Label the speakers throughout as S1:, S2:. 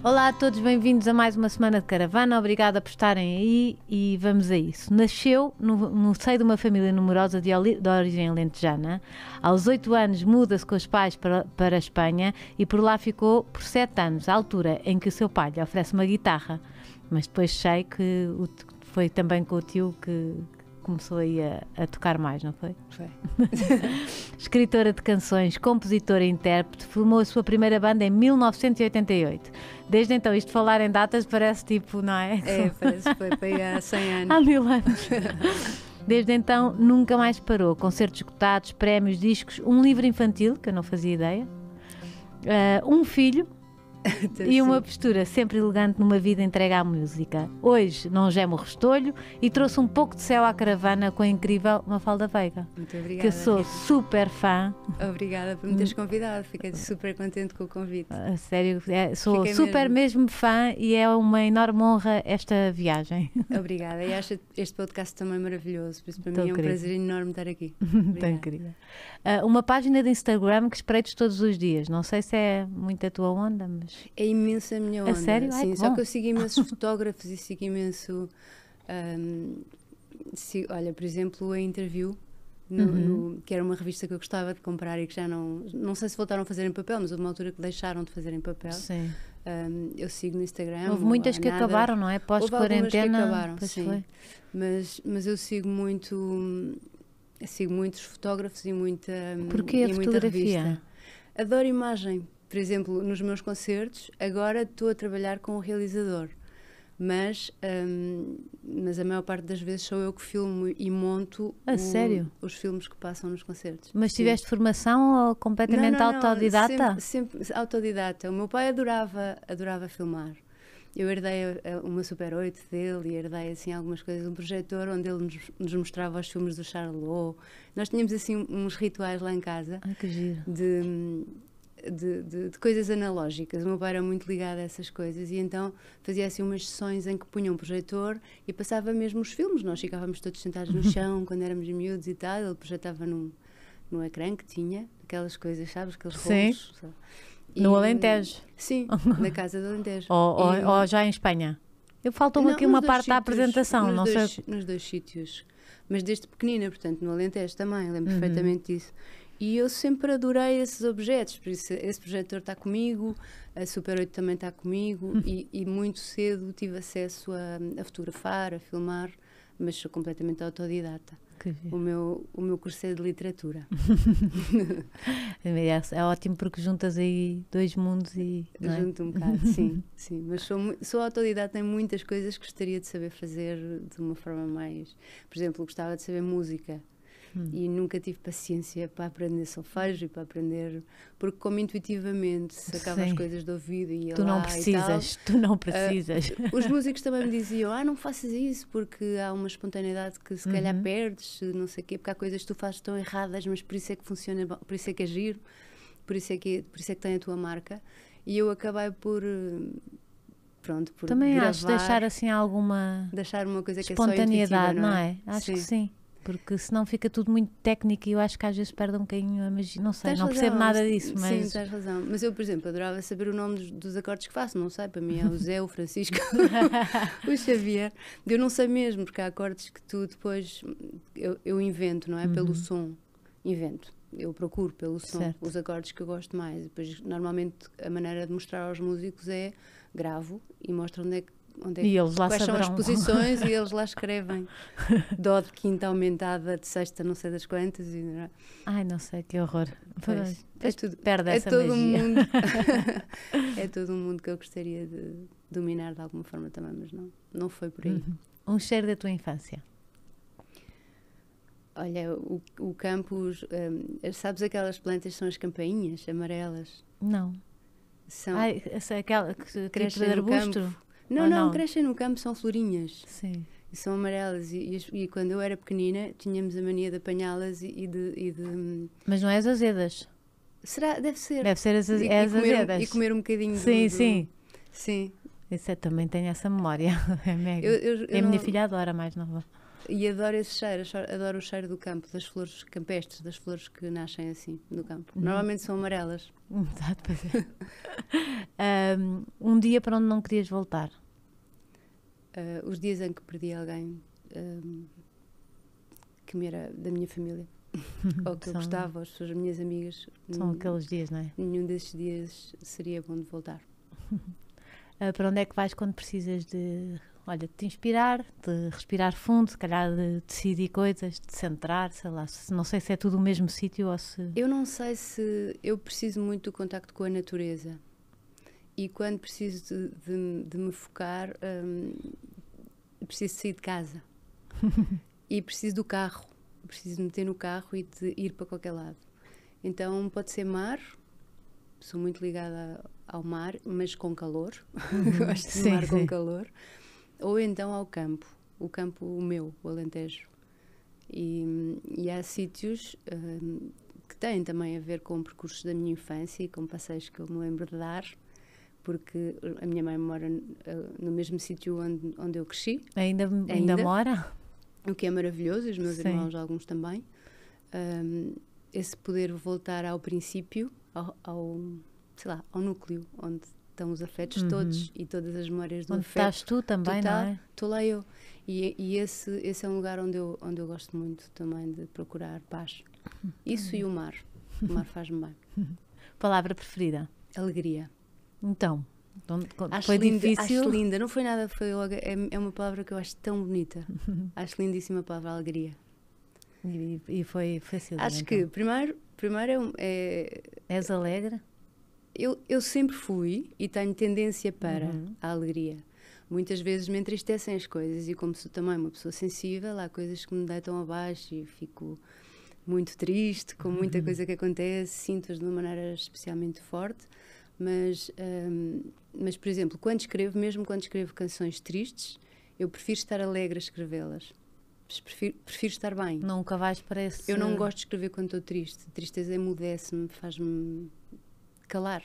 S1: Olá a todos, bem-vindos a mais uma semana de caravana. Obrigada por estarem aí e vamos a isso. Nasceu no, no seio de uma família numerosa de, de origem lentejana. Aos oito anos muda-se com os pais para, para a Espanha e por lá ficou por sete anos, à altura em que o seu pai lhe oferece uma guitarra. Mas depois sei que o, foi também com o tio que, começou aí a, a tocar mais, não foi? Foi. Escritora de canções, compositora e intérprete, formou a sua primeira banda em 1988. Desde então, isto de falar em datas parece tipo, não é? É, parece que foi para aí há 100 anos. Há mil anos. Desde então, nunca mais parou. Concertos escutados, prémios, discos, um livro infantil, que eu não fazia ideia, uh, um filho e uma postura sempre elegante numa vida entregue à música. Hoje não gemo restolho e trouxe um pouco de céu à caravana com a incrível Mafalda Veiga. Muito obrigada. Que sou super fã.
S2: Obrigada por me teres convidado, fiquei super contente com o convite. A
S1: ah, sério, é, sou fiquei super mesmo. mesmo fã e é uma enorme honra esta viagem.
S2: Obrigada e acho este
S1: podcast também maravilhoso,
S2: por isso para Tão mim é um prazer enorme
S1: estar aqui. Tão querida. Uh, uma página de Instagram que espreito todos os dias, não sei se é muito a tua onda, mas é imensa a minha onda. A sério? Sim, Ai, só bom. que eu
S2: sigo imensos fotógrafos e sigo imenso. Um, se, olha, por exemplo, a interview. No, uhum. no, que era uma revista que eu gostava de comprar e que já não. Não sei se voltaram a fazer em papel, mas houve uma altura que deixaram de fazer em papel. Sim. Um, eu sigo no Instagram. Houve muitas que nada. acabaram, não é? Pós-quarentena. acabaram, sim. Foi. Mas, mas eu sigo muito. sigo muitos fotógrafos e muita. Porquê e a muita fotografia? Revista. Adoro imagem por exemplo, nos meus concertos, agora estou a trabalhar com o realizador, mas, um, mas a maior parte das vezes sou eu que filmo e monto o, os filmes que passam nos concertos. Mas Sim. tiveste
S1: formação ou completamente não, não, autodidata?
S2: sempre, sempre autodidata. O meu pai adorava, adorava filmar. Eu herdei eh, uma Super 8 dele e herdei assim algumas coisas, um projetor onde ele nos, nos mostrava os filmes do Charlot. Nós tínhamos assim uns rituais lá em casa. Ai, que giro. De, hum, de, de, de, coisas analógicas. O meu pai era muito ligado a essas coisas e então fazia assim umas sessões em que punha um projetor e passava mesmo os filmes. Nós ficávamos todos sentados no chão quando éramos miúdos e tal. Ele projetava num, num ecrã que tinha,
S1: aquelas coisas, sabes? Aqueles rolos. Sim. E, no Alentejo? Sim, na casa do Alentejo. ou, e, ou, ou já em Espanha? Eu faltou-me aqui uma parte sítios, da apresentação, não dois, sei. Nos
S2: dois sítios. Mas desde pequenina, portanto, no Alentejo também, lembro uhum. perfeitamente disso. E eu sempre adorei esses objetos, por isso esse projetor está comigo, a Super 8 também está comigo, uhum. e, e, muito cedo tive acesso a, a fotografar, a filmar, mas sou completamente autodidata. O meu, o meu curso é de literatura.
S1: É, é, é ótimo porque juntas aí dois mundos e. É? Junto um bocado, sim,
S2: sim. Mas sou, sou autodidata em muitas coisas que gostaria de saber fazer de uma forma mais. Por exemplo, gostava de saber música. Hum. E nunca tive paciência para aprender solfejo e para aprender. Porque, como intuitivamente se acaba as coisas do ouvido e tu não precisas,
S1: tal, tu não ah, precisas. Uh, os
S2: músicos também me diziam: ah, não faças isso porque há uma espontaneidade que se calhar uhum. perdes, não sei o quê, porque há coisas que tu fazes tão erradas, mas por isso é que funciona, por isso é que é giro, por isso é que, por isso é que tem a tua marca. E eu acabei por. Pronto, por também gravar, acho deixar
S1: assim alguma deixar uma coisa que espontaneidade é só não é? Não é? acho sim. que sim porque senão fica tudo muito técnico e eu acho que às vezes perde um bocadinho a magia. Não sei, tens não razão, percebo nada disso. Mas... Sim,
S2: tens razão. Mas eu, por exemplo, adorava saber o nome dos, dos acordes que faço, não sei, para mim é o Zé, o Francisco, o Xavier. Eu não sei mesmo, porque há acordes que tu depois eu, eu invento, não é? Uhum. Pelo som, invento. Eu procuro pelo som certo. os acordes que eu gosto mais. Depois, normalmente, a maneira de mostrar aos músicos é gravo e mostro onde é que onde
S1: é, e eles lá quais saberão. são as posições e
S2: eles lá escrevem. Dó de quinta aumentada, de sexta, não sei das quantas. E... É?
S1: Ai, não sei, que horror. Pois, pois é tudo, perde é essa todo magia. Um mundo, é
S2: todo um mundo que eu gostaria de dominar de alguma forma também, mas não, não foi
S1: por aí. Uhum. Um cheiro da tua infância?
S2: Olha, o, o campus, um, sabes aquelas plantas são as campainhas amarelas? Não. São Ai,
S1: essa, aquela
S2: que cresce tipo de arbusto? Campo. Não, não, não, crescem no campo, são florinhas. Sim. São amarelas e, e, e quando eu era pequenina tínhamos a mania de apanhá-las e, e, de, hum,
S1: Mas não é as azedas? Será? Deve ser. Deve ser as, e, comer, azedas. E comer um bocadinho Sim, do, do... sim. Sim. Isso é, também tenho essa memória. É mega. Eu, eu, eu a minha não... filha adora mais nova.
S2: E adoro esse cheiro, adoro o cheiro do campo, das flores campestres, das flores que nascem assim no
S1: campo. Hum. Normalmente são amarelas. Exato, pois é. um, dia para onde não querias voltar?
S2: Uh, os dias em que perdi alguém um, que me era da minha família. ou que eu gostava, gostava, as suas minhas
S1: amigas. São aqueles dias, não é? Nenhum desses dias seria bom de voltar. Uh, para onde é que vais quando precisas de olha, de te inspirar, de respirar fundo, se calhar de decidir coisas, de centrar, sei lá, não sei se é tudo o mesmo sítio ou se. Eu não
S2: sei se eu preciso muito do contacto com a natureza. E quando preciso de, de, de me focar, hum, preciso sair de casa. e preciso do carro. Preciso meter no carro e de ir para qualquer lado. Então pode ser mar, sou muito ligada ao mar, mas com calor. Uhum. Gosto de sim, mar sim. com calor ou então ao campo, o campo o meu, o Alentejo. E, e há sítios um, que têm também a ver com percursos da minha infância e com passeios que eu me lembro de dar, porque a minha mãe mora eh, no mesmo sítio onde, onde eu cresci.
S1: Ainda, ainda, ainda, mora?
S2: O que é maravilhoso, e os meus Sim. irmãos, alguns também. Um, esse poder voltar ao princípio, ao, ao, sei lá, ao núcleo onde estão os afetos uhum. todos e todas as memórias do onde afeto. estás tu também, tu tá, não é? Estou lá eu. E, e, esse, esse é um lugar onde eu, onde eu gosto muito também de procurar paz. Isso e o mar. O mar
S1: faz-me bem. Palavra preferida? Alegria. Então, acho foi lindo, difícil? Acho linda,
S2: não foi nada, foi logo, é, é uma palavra que eu acho tão bonita. acho lindíssima a palavra alegria.
S1: E, e foi fácil. Acho então. que,
S2: primeiro, primeiro é, é... És alegre? eu, eu sempre fui e tenho tendência para uhum. a alegria. Muitas vezes me entristecem as coisas e, como sou também uma pessoa sensível, há coisas que me deitam abaixo e fico muito triste com muita uhum. coisa que acontece, sinto-as de uma maneira especialmente forte. Mas, um, mas, por exemplo, quando escrevo, mesmo quando escrevo canções tristes, eu prefiro estar alegre a escrevê-las. Prefiro, prefiro, estar bem. Nunca vais para esse... Eu não gosto de escrever quando estou triste. A tristeza emudece-me, faz-me calar.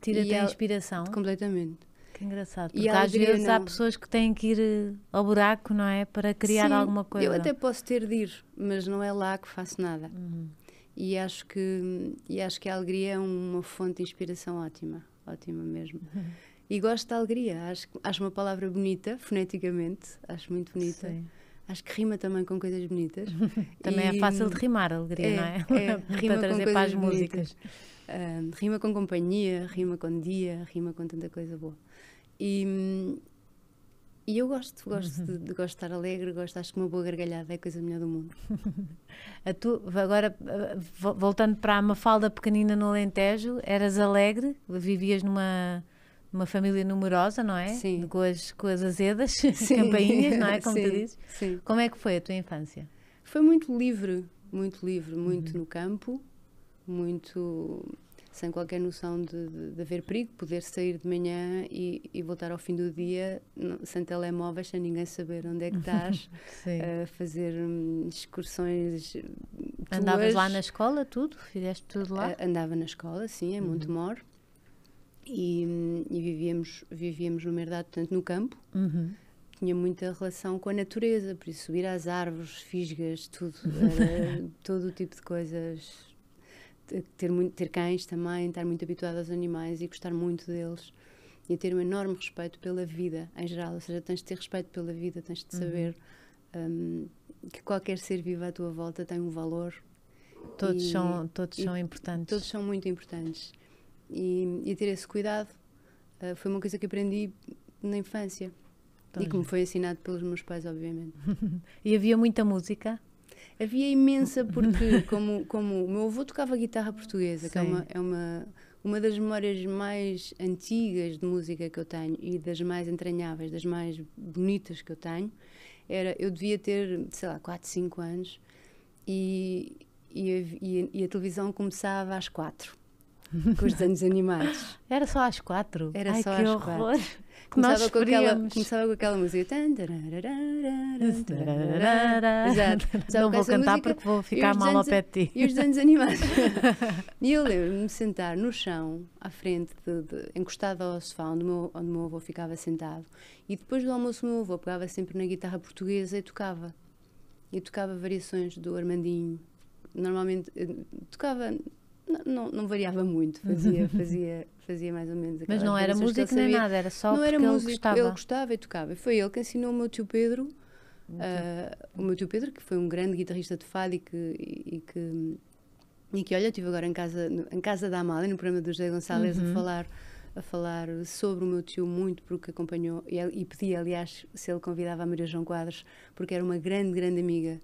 S2: Tira-te a é inspiração. Completamente. Que engraçado. Porque e às vezes há pessoas
S1: que têm que ir eh, ao buraco, não é? Para criar Sim, alguma coisa. Eu até
S2: posso ter de ir, mas não é lá que faço nada. Uhum. E, acho que, e acho que a alegria é uma fonte de inspiração ótima. Ótima mesmo. Uhum. E gosto da alegria. Acho, acho uma palavra bonita, foneticamente. Acho muito bonita. Sim acho que rima também com coisas bonitas. também é e... é fácil de rimar, a alegria, é, não é? é rima para trazer para as músicas. Uh, rima com companhia, rima com dia, rima com tanta coisa boa. E, e eu gosto, gosto uhum. de, de, alegre, gosto, acho que uma boa
S1: gargalhada é a coisa melhor do mundo. tu, agora, ah, ah, voltando para a Mafalda pequenina no Alentejo, eras alegre? Vivias numa uma família numerosa, não é? Sim. Com as, com as azedas, Sim. campainhas, não é? Como Sim. tu dizes. Sim. Como é que foi a tua infância? Foi muito livre, muito livre, muito uhum. no campo,
S2: muito sem qualquer noção de, de, de, haver perigo, poder sair de manhã e, e voltar ao fim do dia sem telemóveis, sem ninguém saber onde é que estás, a fazer hum, excursões. Hum, Andavas lá na
S1: escola, tudo? Fizeste
S2: tudo lá? andava na escola, sim, em é uhum. Montemor e, e, vivíamos, vivíamos numa herdade, portanto, no campo. Uhum. Tinha muita relação com a natureza, por isso subir às árvores, fisgas, tudo, era, todo o tipo de coisas. Ter, muito, ter cães também, estar muito habituado aos animais e gostar muito deles. E ter um enorme respeito pela vida em geral, ou seja, tens de ter respeito pela vida, tens de uhum. saber uhum. um, que qualquer ser vivo à tua volta tem um valor. Todos, e, são, todos são importantes. Todos são muito importantes e, e ter esse cuidado uh, foi uma coisa que aprendi na infância e que me foi ensinado pelos meus pais, obviamente. e
S1: havia muita música?
S2: Havia imensa, porque como, como o meu avô tocava guitarra portuguesa, Sim. que é uma, é uma uma das memórias mais antigas de música que eu tenho e das mais entranháveis, das mais bonitas que eu tenho, era eu devia ter, sei lá, 4, 5 anos e, e, e, a, televisão começava às 4. com os desenhos animados. Era só às quatro? Era Ai, só que às horror. quatro. Começava com, aquela, começava com aquela música.
S1: Exato. Começava Não vou cantar música, porque vou ficar mal ao pé de ti. E os desenhos animados.
S2: e eu lembro-me de sentar no chão, à frente, de, de, encostada ao sofá onde o meu, onde meu avô ficava sentado. E depois do almoço, o meu avô pegava sempre na guitarra portuguesa e tocava. E tocava variações do Armandinho. Normalmente, eh, tocava não, não, variava muito, fazia, fazia, fazia mais ou menos Mas não era música nem nada, era só não era ele gostava. Ele gostava e tocava. foi ele que ensinou o meu tio Pedro, uh, o meu tio Pedro, que foi um grande guitarrista de fado e que, e, que, e que olha, eu estive agora em casa, em casa da Amália, no programa do José Gonçalves, uhum. a falar a falar sobre o meu tio muito porque acompanhou e, e pedi aliás se ele convidava a Maria João Quadros porque era uma grande grande amiga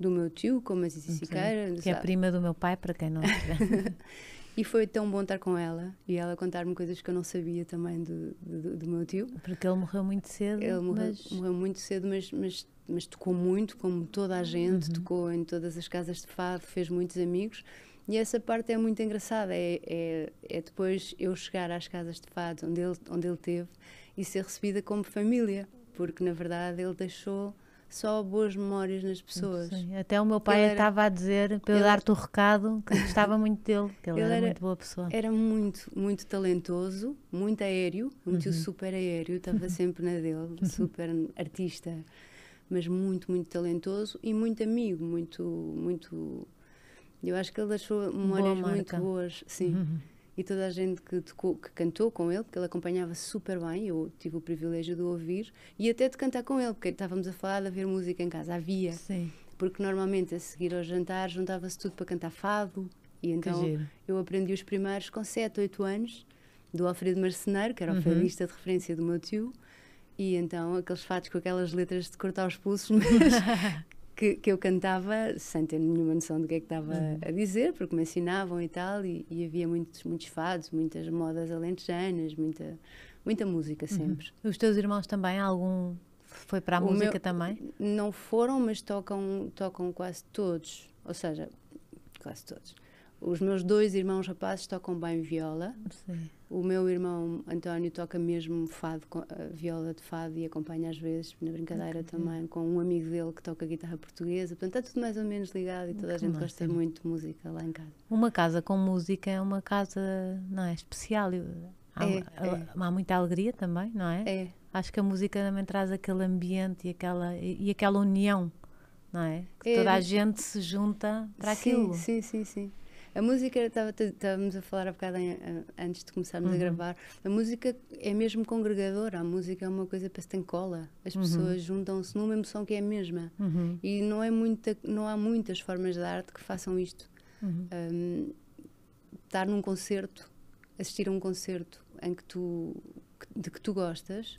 S2: do meu tio, como a Zizi uhum. Siqueira. Que é a prima
S1: do meu pai, para quem não
S2: e foi tão bom estar com ela e ela contar-me coisas que eu não sabia também do, do, do, meu tio. Porque ele morreu muito cedo. Ele morreu, mas... morreu muito cedo, mas, mas, mas, tocou muito, como toda a gente, uhum. tocou em todas as casas de fado, fez muitos amigos. E essa parte é muito engraçada, é, é, é depois eu chegar às casas de fado onde ele, onde ele teve e ser recebida como família, porque na verdade ele deixou só boas memórias nas pessoas. Sim. Até o meu pai estava era...
S1: a dizer, para eu dar-te o recado, que gostava muito dele, que ele, ele era, era, muito boa pessoa.
S2: Era muito, muito talentoso, muito aéreo, muito uhum. super aéreo, estava sempre na dele, super artista, mas muito, muito talentoso e muito amigo, muito, muito. Eu acho que ele deixou memórias boa muito boas, sim. Uhum e toda a gente que, tocou, que cantou com ele, porque ele acompanhava super bem, eu tive o privilégio de ouvir e até de cantar com ele, porque estávamos a falar de haver música em casa, havia. Sim. Porque normalmente a seguir ao jantar juntava-se tudo para cantar fado, e então eu aprendi os primeiros com 7, 8 anos, do Alfredo Marceneiro, que era o uhum. fadista de referência do meu tio, e então aqueles fatos com aquelas letras de cortar os pulsos, mas que, que eu cantava sem ter nenhuma noção do que é que estava uhum. a dizer, porque me ensinavam e tal, e, e, havia muitos, muitos fados, muitas modas alentejanas, muita, muita música
S1: uhum. sempre. Uhum. Os teus irmãos também, algum foi para a o música meu, também?
S2: Não foram, mas tocam, tocam quase todos, ou seja, quase todos. Os meus dois irmãos rapazes tocam bem viola. Sim o meu irmão António toca mesmo fado, eh, viola de fado e acompanha às vezes na brincadeira okay. também com um amigo dele que toca guitarra portuguesa. Portanto, está tudo mais ou menos ligado e toda a gente gosta gosta muito de música lá em casa.
S1: Uma casa com música é uma casa, não é, especial. Há, é, é. há muita alegria também, não é? É. Acho que a música também traz aquele ambiente e aquela, e aquela união, não é? Que é. toda a gente se junta para sim, aquilo. Sim,
S2: sim, sim. A música, estávamos a falar há bocado em, eh, antes de começarmos uhum. a gravar, a música é mesmo congregadora, a música é uma coisa para se ter cola. As uhum. pessoas juntam-se numa emoção que é a mesma. Uhum. E não, é muita, não há muitas formas de arte que façam isto. Um, uhum. estar num concerto, assistir a um concerto em que tu, de que tu gostas,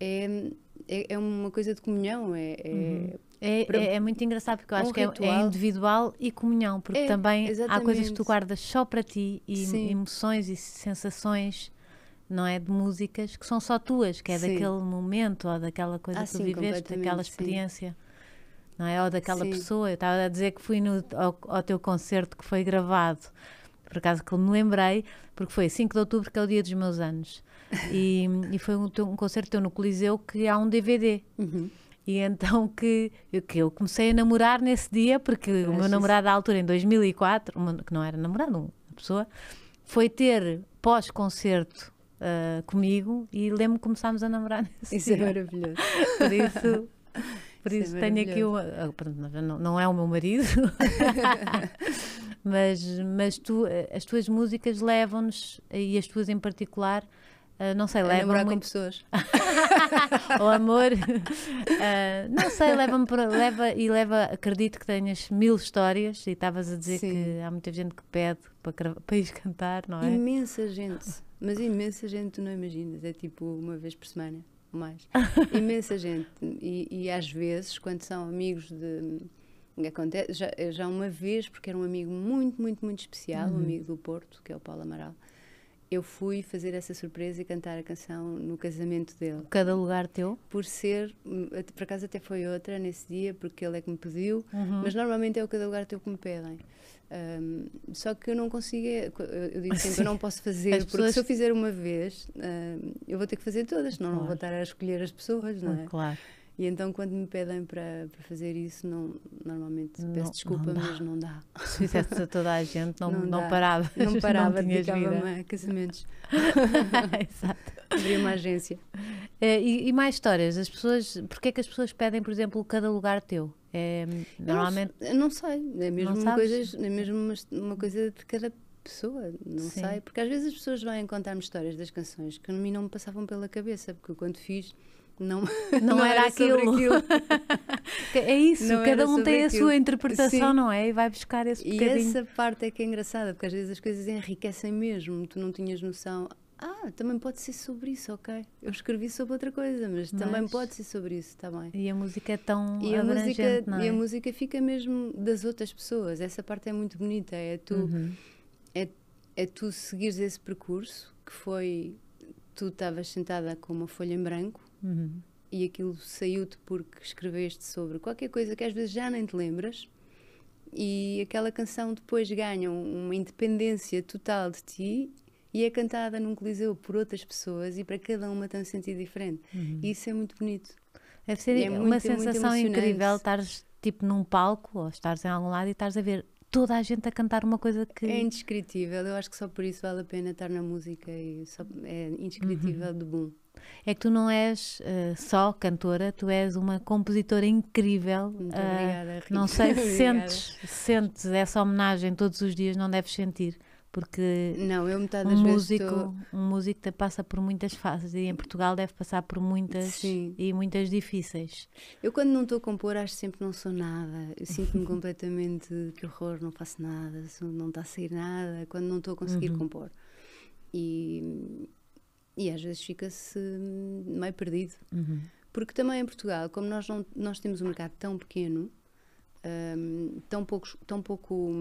S2: é é, é uma coisa de comunhão, é. é... Uhum. É, para... é, é,
S1: muito engraçado porque eu acho um que é, é, individual e comunhão, porque é, também exatamente. há coisas que tu guardas só para ti e Sim. emoções e sensações, não é? De músicas que são só tuas, que é Sim. daquele momento ou daquela coisa ah, que tu sim, viveste, daquela experiência. Sim. Não é? Ou daquela pessoa. Eu estava a dizer que fui no, ao, ao teu concerto que foi gravado por acaso que me lembrei, porque foi 5 de outubro, que é o dia dos meus anos. E, e foi um, um, concerto teu no Coliseu que há um DVD. Uhum. E então que, que eu comecei a namorar nesse dia, porque o meu namorado à altura, em 2004, uma, que não era namorado, uma pessoa, foi ter pós-concerto uh, comigo e lembro-me começámos a namorar nesse isso é dia. Isso é maravilhoso. Por isso... Por isso, é isso é tenho aqui o ah, Não, não é o meu marido, mas, mas tu, eh, as tuas músicas levam-nos, eh, e as tuas em particular, Uh, não sei, leva-me. Namorar muito... com pessoas. o amor. Uh, não sei, leva-me para. Leva, e leva, acredito que tenhas mil histórias e estavas a dizer Sim. que há muita gente que pede para, para ir cantar, não é?
S2: Imensa gente, mas imensa gente, tu não imaginas, é tipo uma vez por semana, mais. Imensa gente. E, e às vezes, quando são amigos de Acontece, já, já uma vez, porque era um amigo muito, muito, muito especial, uhum. um amigo do Porto, que é o Paulo Amaral, eu fui fazer essa surpresa e cantar a canção no casamento dele. Cada lugar teu? Por ser, hum, por acaso até foi outra nesse dia, porque ele é que me pediu, uhum. mas normalmente é o cada lugar teu que me pedem. Um, só que eu não consigo, eu digo sempre, eu não posso fazer, as porque pessoas... se eu fizer uma vez, um, eu vou ter que fazer todas, senão claro. não vou estar a escolher as pessoas, não é? Claro. E então, quando me pedem para, fazer isso, não, normalmente não, peço desculpa, não mas não dá. Se fizesse a toda a gente, não, não, não parava. Não parava, dedicava-me a casamentos. Exato.
S1: Abri uma agência. É, e, e, mais histórias? As pessoas, porque é que as pessoas pedem, por exemplo, cada lugar teu? É, normalmente.
S2: Eu não, eu não sei.
S1: É mesmo, uma, coisa é mesmo
S2: uma, uma coisa de cada pessoa, não Sim. sei, porque às vezes as pessoas vão contar-me histórias das canções que a mim não me passavam pela cabeça, porque eu quando fiz não, não, não era, era aquilo. aquilo. é isso, não cada um tem aquilo. a sua interpretação, Sim. não
S1: é? E vai buscar esse bocadinho. E essa
S2: parte é que é engraçada, porque às vezes as coisas enriquecem mesmo, tu não tinhas noção. Ah, também pode ser sobre isso, ok. Eu escrevi sobre outra coisa, mas, mas... também pode ser sobre isso, está bem.
S1: E a música é tão e a música é? E a é?
S2: música fica mesmo das outras pessoas. Essa parte é muito bonita, é tu, uhum. é, é tu seguires esse percurso que foi... Tu estavas sentada com uma folha em branco Uhum. E aquilo saiu-te porque escreveste sobre qualquer coisa que às vezes já nem te lembras, e aquela canção depois ganha uma independência total de ti e é cantada num coliseu por outras pessoas e para cada uma tem um sentido
S1: diferente. Uhum. E isso é muito bonito. Deve ser é uma é muito, sensação é incrível estar tipo num palco ou estares em algum lado e estares a ver toda a gente a cantar uma coisa que. É indescritível,
S2: eu acho que só por isso vale a pena estar na música e só... é indescritível uhum. de bom
S1: é que tu não és uh, só cantora, tu és uma compositora incrível. Muito uh, obrigada, Não sei se sentes, sentes essa homenagem todos os dias, não deves sentir. Porque não, eu metade um, músico, vezes tô... um músico passa por muitas fases e em Portugal deve passar por muitas Sim. e muitas difíceis.
S2: Eu, quando não estou a compor, acho sempre que não sou nada. Eu sinto-me completamente que horror, não faço nada, não está a sair nada. Quando não estou a conseguir uhum. compor. E, e às vezes fica-se hum, meio perdido. Uhum. Porque também em Portugal, como nós, não, nós temos um mercado tão pequeno, um, tão, pouco tão hum, pouco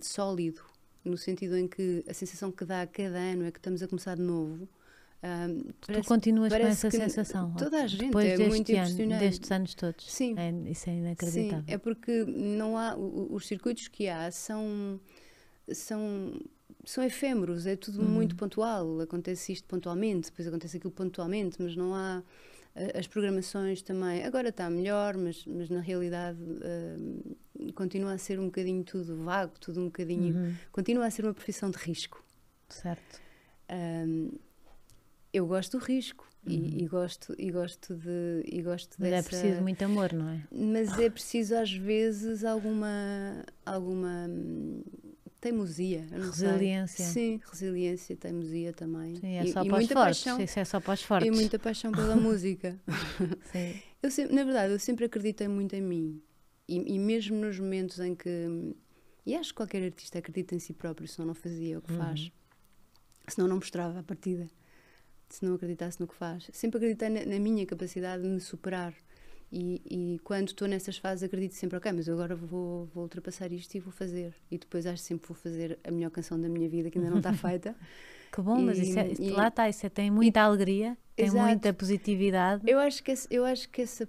S2: sólido, no sentido em que a sensação que dá a cada ano é que estamos a começar de novo. Um, parece, tu continuas com essa sensação. Toda a gente depois é deste muito ano, impressionante. Destes
S1: anos todos. Sim. É, isso é inacreditável. Sim,
S2: é porque não há. Os circuitos que há são. são são efêmeros, é tudo uhum. muito pontual. Acontece isto pontualmente, depois acontece aquilo pontualmente, mas não há. Eh, as programações também. Agora está melhor, mas, mas na realidade uh, continua a ser um bocadinho tudo vago, tudo um bocadinho. Uhum. Continua a ser uma profissão de risco. Certo. Um, eu gosto do risco e, uhum. e, gosto e gosto de e gosto mas é dessa... é preciso muito amor não é mas é preciso às vezes alguma alguma hum, teimosia. Resiliência. Sei. Sim, resiliência, teimosia também. Sim, é só e, e muita fortes. Paixão, Isso é só fortes. E muita paixão pela música. Sim. Eu sempre, na verdade, eu sempre acreditei muito em mim. E, e, mesmo nos momentos em que. E acho que qualquer artista acredita em si próprio, senão não fazia o que uhum. faz. Senão não mostrava a partida. Se não acreditasse no que faz. Sempre acreditei na, na minha capacidade de me superar e, e quando estou nessas fases, acredito sempre: ok, mas eu agora vou, vou ultrapassar isto e vou fazer. E depois acho sempre que vou fazer a melhor canção da minha vida que ainda não está feita. que bom, e, mas isso é, e, lá
S1: está, isso é, tem muita alegria, tem exato. muita
S2: positividade. Eu acho que, esse, eu acho que esse,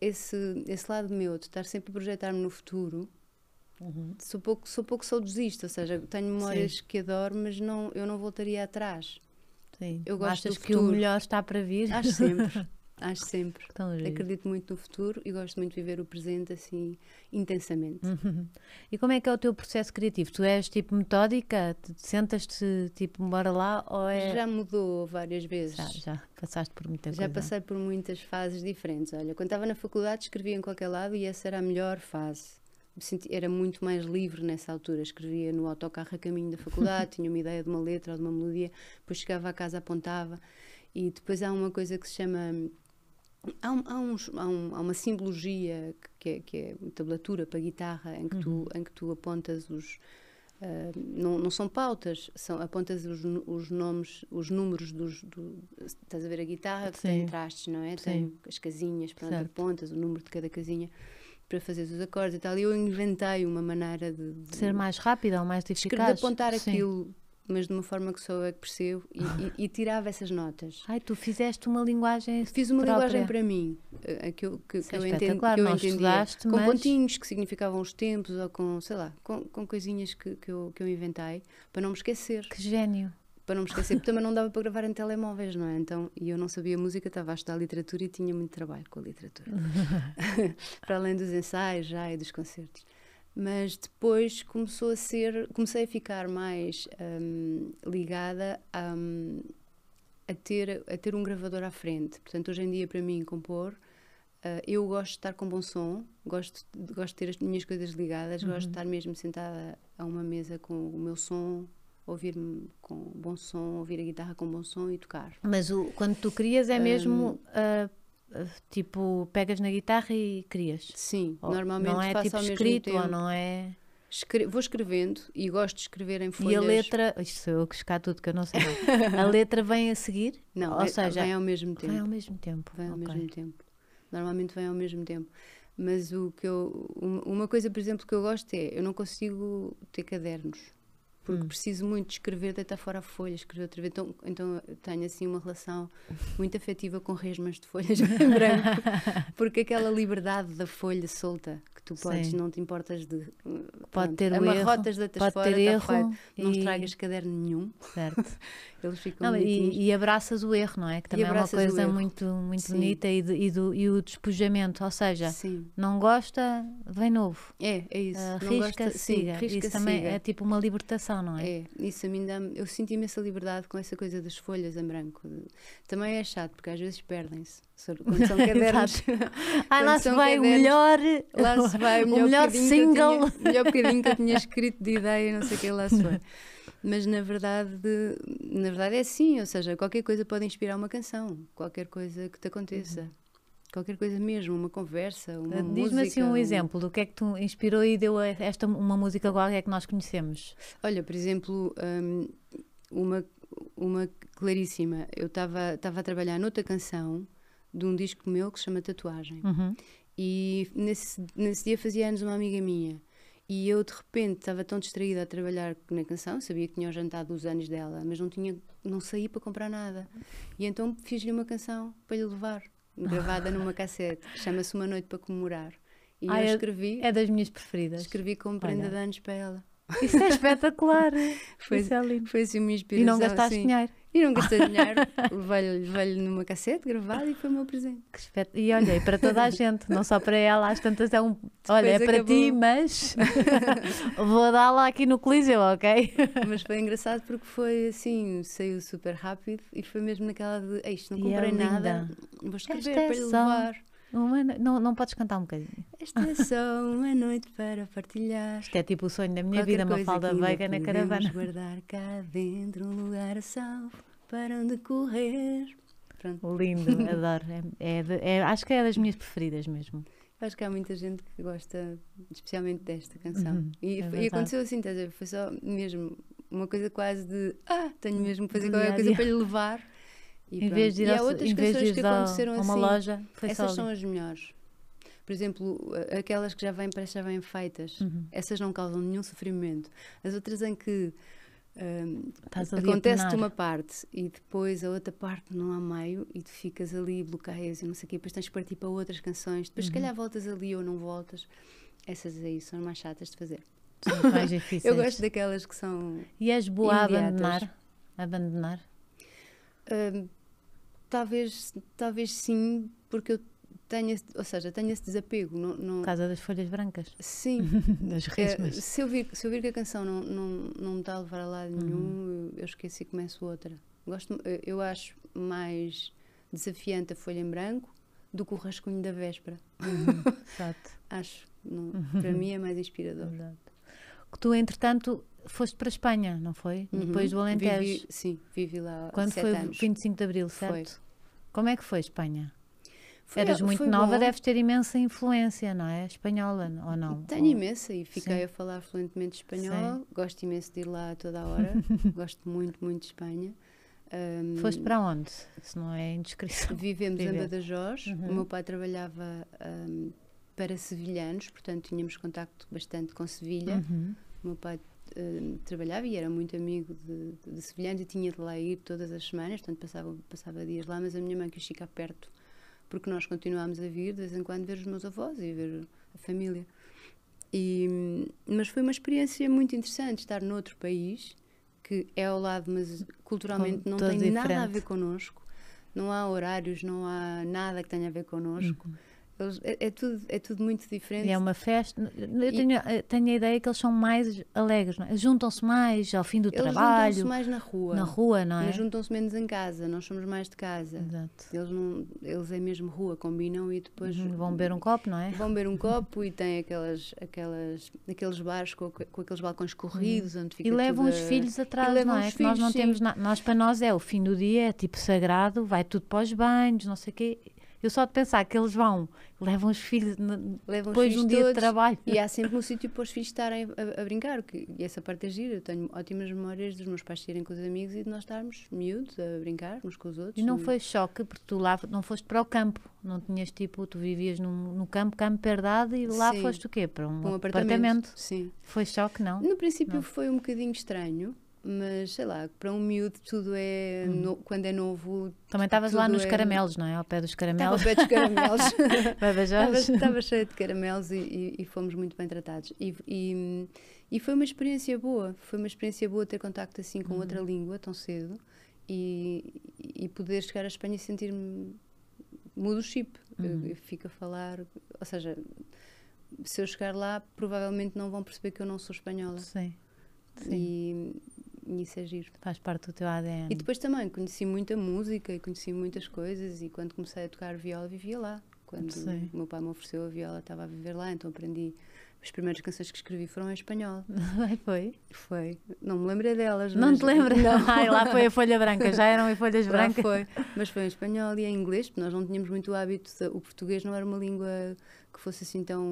S2: esse, esse lado meu de estar sempre a projetar-me no futuro Uhum. Sou, pouco, sou pouco saudosista, ou seja, tenho memórias Sim. que adoro, mas não, eu não voltaria atrás. Sim. Eu gosto Achas que o melhor
S1: está para vir?
S2: Acho sempre. Acho sempre. Acredito muito no futuro e gosto muito de viver o presente assim
S1: intensamente. Uhum. E como é que é o teu processo criativo? Tu és tipo metódica? Sentas-te tipo embora lá ou é... Já
S2: mudou várias vezes. Já,
S1: já passaste por muita já coisa. Já passei
S2: por muitas fases diferentes. Olha, quando estava na faculdade escrevia em qualquer lado e essa era a melhor fase. era muito mais livre nessa altura. Escrevia no autocarro a caminho da faculdade, tinha uma ideia de uma letra ou de uma melodia, depois chegava à casa, apontava. E depois há uma coisa que se chama há, há, uns, há, um, há, uma simbologia que é, que é tablatura para guitarra em que, tu, uhum. em que tu apontas os uh, não, não são pautas são apontas os, os nomes os números dos do, estás a ver a guitarra que tem trastes não é Sim. tem as casinhas para apontas o número de cada casinha para fazer os acordes e tal, eu inventei uma maneira de, de ser
S1: mais rápida ou mais eficaz. De apontar Sim. aquilo
S2: mas de uma forma que sou eu é que percebo e, e, e, tirava essas notas. Ai, tu fizeste uma
S1: linguagem Fiz uma própria. linguagem
S2: para mim, eh, aquilo que eu, que, é que eu entendo, que eu não entendia, estudaste, com mas... pontinhos que significavam os tempos ou com, sei lá, com, com coisinhas que, que, eu, que eu inventei, para não me esquecer. Que gênio! Para não me esquecer, porque também não dava para gravar em telemóveis, não é? Então, e eu não sabia música, estava a estudar literatura e tinha muito trabalho com a literatura. para além dos ensaios já e dos concertos mas depois começou a ser, comecei a ficar mais um, ligada a, hum, a, ter, a ter um gravador à frente. Portanto, hoje em dia, para mim, compor, uh, eu gosto de estar com bom som, gosto, gosto de ter as minhas coisas ligadas, uhum. gosto de uhum. estar mesmo sentada a uma mesa com o meu som, ouvir-me com bom som, ouvir a guitarra com bom som e tocar.
S1: Mas o, quando tu crias é mesmo. Um, uh, eh, tipo, pegas na guitarra e crias. Sim, ou, normalmente não é tipo escrito ou não é.
S2: Escre vou escrevendo e gosto de escrever em folhas. E a letra,
S1: isto sou eu que cá tudo que eu não sei. a letra vem a seguir? Não, ou é, seja, vem ao mesmo tempo.
S2: Vem ao mesmo tempo. Vem ao okay. mesmo tempo. Normalmente vem ao mesmo tempo. Mas o que eu uma coisa, por exemplo, que eu gosto é, eu não consigo ter cadernos porque hum. preciso muito escrever, deitar fora a folha, escrever outra vez. Então, então tenho assim uma relação muito afetiva com resmas de folhas em branco, porque aquela liberdade da folha solta que tu podes, Sim. não te importas de. Pronto, pode ter um tá erro, pode fora, ter erro, e... não estragas
S1: caderno nenhum. Certo. eles ficam não, e, e, abraças o erro, não é? Que também é uma coisa muito, muito bonita e, e, do, e o despojamento, ou seja, Sim. não gosta, vem novo. É, é isso. Uh, siga. Sim, risca, isso também siga. é tipo uma libertação, não é? É,
S2: isso a mim dá eu senti-me essa liberdade com essa coisa das folhas em branco. Também é chato, porque às vezes perdem-se. Quando são cadernos. Ai, ah, lá se vai cadernos, o melhor. Lá se vai o melhor, o melhor single. o melhor bocadinho que eu tinha escrito de ideia, não sei o que lá se vai. mas na verdade, na verdade é assim, ou seja, qualquer coisa pode inspirar uma canção, qualquer coisa que te aconteça. Uhum. Qualquer coisa mesmo, uma conversa, uma Diz-me música. Diz-me assim um, um, exemplo do
S1: que é que tu inspirou e deu a esta uma música é que nós conhecemos. Olha, por exemplo,
S2: um, uma, uma claríssima. Eu estava a trabalhar noutra canção de um disco meu que se chama Tatuagem. Uhum. E nesse, nesse dia fazia anos uma amiga minha. E eu, de repente, estava tão distraída a trabalhar na canção, sabia que tinha o jantar dos anos dela, mas não, tinha, não saí para comprar nada. E então fiz-lhe uma canção para lhe levar, gravada numa cassete, que chama-se Uma Noite para Comemorar.
S1: E ah, eu é, escrevi.
S2: É das minhas preferidas. Escrevi como prenda Olha. de anos para ela. Isso é espetacular! foi, Isso é lindo. Foi assim uma inspiração. E não gastaste assim. dinheiro. E não gastei dinheiro, levei-lhe levei numa cassete gravada e foi o meu presente.
S1: E olhei é para toda a gente, não só para ela, às tantas é um. Depois olha, é acabou. para ti, mas vou dar lá aqui no Coliseu, ok? mas foi
S2: engraçado porque foi assim, saiu super rápido e foi mesmo naquela de isto, não comprei é nada,
S1: vou escrever é para lhe levar. Uma, não, não podes cantar um bocadinho? Esta é só uma noite para partilhar. Isto é tipo o sonho da minha Qualquer vida, uma falda veiga na caravana. guardar
S2: cá dentro um lugar salvo para onde correr. Pronto. Lindo,
S1: adoro. É, é, é, acho que é das minhas preferidas mesmo.
S2: Acho que há muita gente que gosta especialmente desta canção. Uhum, e, é e aconteceu assim, estás a Foi só mesmo uma coisa quase de ah, tenho mesmo que fazer qualquer coisa para lhe levar E em vez de ir, e há outras canções que aconteceram a, assim. Uma loja, essas são as melhores. Por exemplo, aquelas que já vêm para já vêm feitas, uhum. essas não causam nenhum sofrimento. As outras em que um, acontece-te uma parte e depois a outra parte não há meio e tu ficas ali bloqueias e não sei o quê, depois tens de partir para outras canções, depois uhum. se calhar voltas ali ou não voltas. Essas aí são mais chatas de fazer. São mais difíceis. Eu gosto daquelas que são.
S1: E és boa imediatas. a abandonar? Abandonar? Um,
S2: talvez, talvez sim, porque eu tenho esse, ou seja, tenho esse desapego. no não... Casa
S1: das Folhas Brancas. Sim. das eh, resmas. É, se,
S2: eu vir, se eu vir que a canção não, não, não me está a levar a lado uhum. nenhum, uhum. eu, eu esqueço e começo outra. Gosto, eh, eu acho mais desafiante a folha em branco do que o rascunho da véspera. Uhum, exato. acho. Não, uhum. Para mim é mais
S1: inspirador. Exato que tu, entretanto, foste para a Espanha, não foi? Uhum. Depois do Alentejo. Vivi,
S2: sim, vivi lá Quando foi anos. o
S1: 25 de Abril, certo? Foi. Como é que foi a Espanha? Foi, Eras muito nova, bom. deves ter imensa influência, não é? Espanhola, ou não? Tenho ou...
S2: imensa e fiquei sim. a falar fluentemente espanhol. Sim. Gosto imenso de ir lá toda a hora. Gosto muito, muito de Espanha. Um, Foste para
S1: onde? Se não é indiscrição. Vivemos Viver. em Badajoz. Uhum. O meu pai
S2: trabalhava um, para sevilhanos, portanto tínhamos contacto bastante com Sevilha. Uhum. O meu pai uh, trabalhava e era muito amigo de, de, de sevilhanos e tinha de lá ir todas as semanas, portanto passava, passava dias lá, mas a minha mãe quis ficar perto porque nós continuámos a vir de vez em quando ver os meus avós e ver a família. E, mas foi uma experiência muito interessante estar noutro país que é ao lado, mas culturalmente não tem diferente. nada a ver connosco. Não há horários, não há nada que tenha a ver connosco. Uhum. Eles, é, é, tudo, é tudo muito diferente. E é uma
S1: festa. Eu tenho, e, tenho a ideia que eles são mais alegres, é? Juntam-se mais ao fim do eles trabalho. Juntam-se mais na rua. Na rua, não é?
S2: juntam-se menos em casa, nós somos mais de casa. Exato. Eles, não, eles é mesmo rua, combinam e depois. Uhum. Vão beber um copo, não é? Vão beber um copo e têm aquelas, aquelas, aqueles bares com, com aqueles balcões corridos hum. onde fica E levam os a... filhos atrás, não, não é? Filhos, nós não sim. temos
S1: na... Nós, para nós, é o fim do dia, é tipo sagrado, vai tudo para os banhos, não sei o quê eu só de pensar que eles vão, levam os filhos levam depois de um dia todos, de trabalho. E há
S2: sempre um sítio para os filhos estarem a, a, brincar, que, e essa parte é gira. Eu tenho ótimas memórias dos meus pais saírem com os amigos e de nós estarmos miúdos a brincar uns com os outros. E não, foi
S1: choque, porque tu lá não foste para o campo, não tinhas tipo, tu vivias num, no campo, campo perdado, e lá Sim. foste o quê? Para um, um apartamento. apartamento. Sim. Foi choque, não? No
S2: princípio não. foi um bocadinho estranho mas sei lá, para um miúdo tudo é. Uhum. No, quando é novo. Também estavas lá nos é... caramelos, não
S1: é? Ao pé dos caramelos. Estava ao pé dos caramelos. Estava
S2: cheio de caramelos e, e, e, fomos muito bem tratados. E, e, e, foi uma experiência boa, foi uma experiência boa ter contacto assim com uhum. outra língua tão cedo e, e poder chegar à Espanha e sentir-me. mudo o chip, uhum. eu, eu fico a falar, ou seja se eu chegar lá, provavelmente não vão perceber que eu não sou espanhola. Sim. Sim e isso é giro.
S1: Faz parte do teu ADN. E depois
S2: também conheci muita música e conheci muitas coisas e quando comecei a tocar viola vivia lá. Quando Sim. o meu pai me ofereceu a viola estava a viver lá, então aprendi. As primeiras canções que escrevi foram em espanhol. foi? Foi. Não me lembrei delas. Não mas... te lembro? Não. Ai, lá foi a folha branca, já eram em folhas brancas. foi. Mas foi em espanhol e em inglês, porque nós não tínhamos muito o hábito, de... o português não era uma língua que fosse assim tão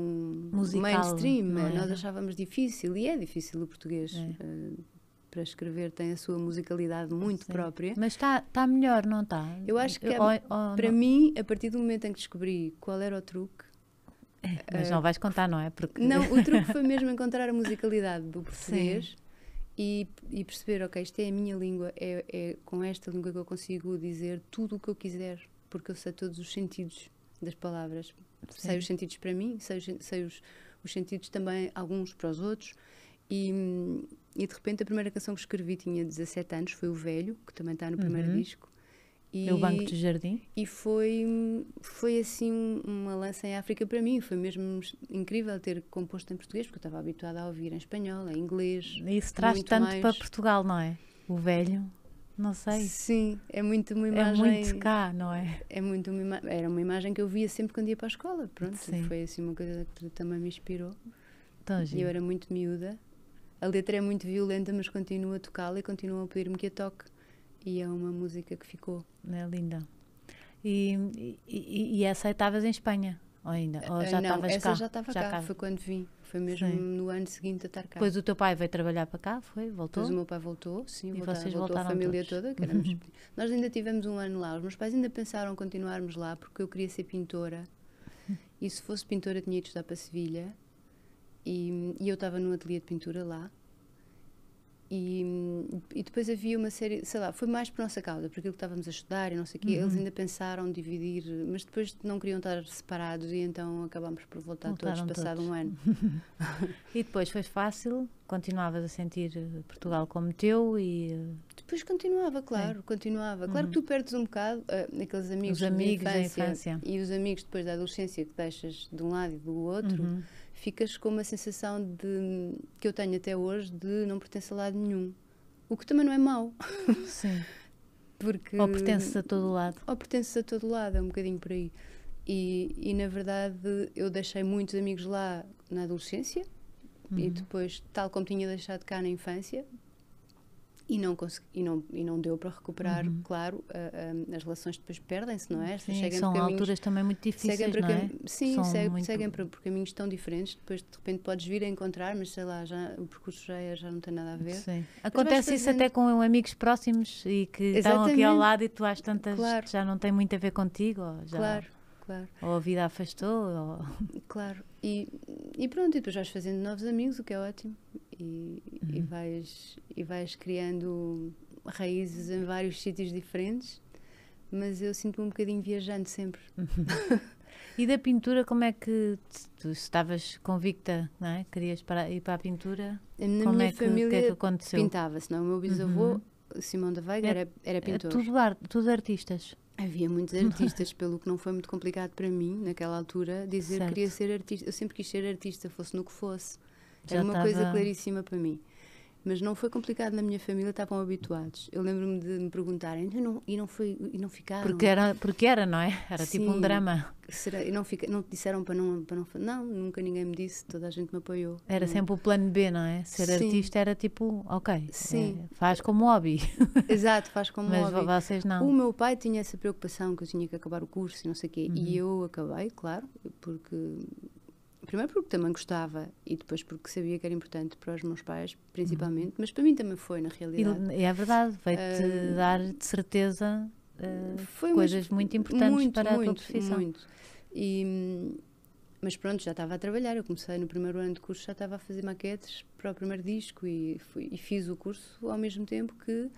S2: Musical, mainstream. É? Nós achávamos difícil, e é difícil o português. É. Uh para escrever tem a sua musicalidade muito Sim. própria. Mas está tá melhor, não está? Eu acho que, é ou, para não. mim, a partir do momento em que descobri qual era o truque.
S1: É, mas uh, não vais contar, não é? Porque... Não, o truque
S2: foi mesmo encontrar a musicalidade do português e, e, perceber, ok, isto é a minha língua, é, é com esta língua que eu consigo dizer tudo o que eu quiser, porque eu sei todos os sentidos das palavras. Sim. Sei os sentidos para mim, sei, sei os, os sentidos também, alguns para os outros, e, hum, e de repente a primeira canção que escrevi tinha 17 anos, foi O Velho, que também está no primeiro uhum. disco. E, é o Banco de Jardim. E foi, hum, foi assim uma lança em África para mim. Foi mesmo incrível ter composto em português, porque eu estava habituada a ouvir em espanhol, em inglês. E isso traz tanto mais... para
S1: Portugal, não é? O velho, não sei. Sim, é muito uma é imagem. É muito cá, não é?
S2: é muito uma, era uma imagem que eu via sempre quando ia para a escola. Pronto, Sim. foi assim uma coisa que também me inspirou. Então, eu era muito miúda a letra é muito violenta, mas continuo a tocá-la e continua a pedir-me que a toque. E é uma música que ficou.
S1: É linda. E, e, e essa estavas em Espanha? Ou ainda? Ou já eh, Não, essa cá? já estava cá. cá. Foi quando vim. Foi mesmo sim.
S2: no ano seguinte a estar cá. Depois o
S1: teu pai veio trabalhar para cá, foi? Voltou? Depois o meu pai voltou, sim. E voltar, vocês voltou voltaram a família todos. toda. Éramos...
S2: Nós ainda tivemos um ano lá. Os meus pais ainda pensaram continuarmos lá porque eu queria ser pintora. E se fosse pintora tinha ido estudar para Sevilha e, e eu estava num ateliê de pintura lá. E, e, depois havia uma série, sei lá, foi mais por nossa causa, por aquilo que estávamos a estudar e não sei o quê. Uhum. Eles ainda pensaram dividir, mas depois não queriam estar separados e então acabámos por voltar Voltaram todos, passado todos. um ano.
S1: e depois foi fácil? Continuavas a sentir Portugal como teu e. Eh,
S2: depois continuava, claro, continuava. Claro uhum. que tu perdes um bocado uh, aqueles amigos, os amigos da infância, infância, e os amigos depois da adolescência que deixas de um lado e do outro. Uhum ficas com uma sensação de que eu tenho até hoje de não pertence a lado nenhum. O que também não é mau. Sim. Porque, ou pertence a todo lado. Ou pertence a todo lado, é um bocadinho por aí. E, e na verdade eu deixei muitos amigos lá na adolescência uhum. e depois, tal como tinha deixado cá na infância, e não, consegui, e não, e não deu para recuperar, uhum. claro, uh, as relações depois perdem-se, não é? Sim, seguem são caminhos, alturas também muito difíceis, seguem não é? Sim, segue, muito... seguem por, por, caminhos tão diferentes, depois de repente podes vir a encontrar, mas sei lá, já, o percurso já, é, já não tem nada a ver. Sim. Acontece fazendo... isso até
S1: com amigos próximos e que Exatamente. estão aqui ao lado e tu achas tantas claro. já não tem muito a ver contigo. Já... Claro, claro. Ou a vida afastou. Ou... Claro, e, e pronto, e
S2: depois vais fazendo novos amigos, o que é ótimo. E, uhum. e, vais, e vais criando raízes em vários sítios diferentes, mas eu sinto-me um bocadinho viajante sempre.
S1: Uhum. e da pintura, como é que tu estavas convicta, não é? Querias para, ir para a pintura? Na como minha é, é que, família que é que aconteceu? pintava, senão o meu bisavô, uhum.
S2: Simão da Veiga, é era, era é pintor. Era tudo, ar, tudo artistas. Havia muitos artistas, pelo que não foi muito complicado para mim, naquela altura, dizer certo. que queria ser artista. Eu sempre quis ser artista, fosse no que fosse. Já era uma tava... coisa claríssima para mim. Mas não foi complicado na minha família, estavam habituados. Eu lembro-me de me perguntarem, e então não, e não, foi, e não ficaram? Porque era,
S1: porque era, não é? Era Sim, tipo um drama.
S2: Será, e não, fica, não te disseram para não, para não... Não, nunca ninguém me disse, toda a gente me apoiou. Era não. sempre o
S1: plano B, não é? Ser Sim. artista era tipo, ok, é, Sim. É, faz como hobby.
S2: Exato, faz como Mas hobby. Mas vocês não. O meu pai tinha essa preocupação que eu tinha que acabar o curso e não sei o quê. Uhum. E eu acabei, claro, porque primeiro porque também gostava e depois porque sabia que era importante para os meus pais, uhum. principalmente, uhum. mas para mim também foi, na realidade. E, é verdade, vai-te uh, dar
S1: de certeza uh, coisas muito, muito importantes muito, para muito, a tua profissão. Muito.
S2: E, mas pronto, já estava a trabalhar. Eu comecei no primeiro ano de curso, já estava a fazer maquetes para o primeiro disco e, fui, e fiz o curso ao mesmo tempo que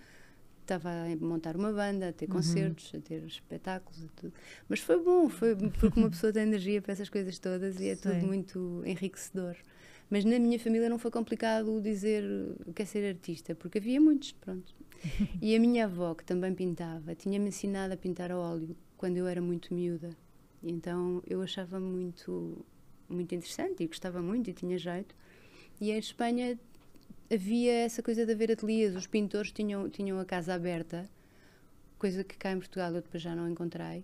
S2: estava a montar uma banda, a ter uhum. concertos, uhum. a ter espetáculos e tudo. Mas foi bom, foi porque uma pessoa tem energia para essas coisas todas e é Sei. tudo muito enriquecedor. Mas na minha família não foi complicado dizer quer ser artista, porque havia muitos, pronto. E a minha avó, que também pintava, tinha-me ensinado a pintar a óleo quando eu era muito miúda. Então eu achava muito muito interessante e gostava muito e tinha jeito. E em Espanha havia essa coisa de haver ateliês, os pintores tinham, tinham a casa aberta, coisa que cá em Portugal eu depois já não encontrei,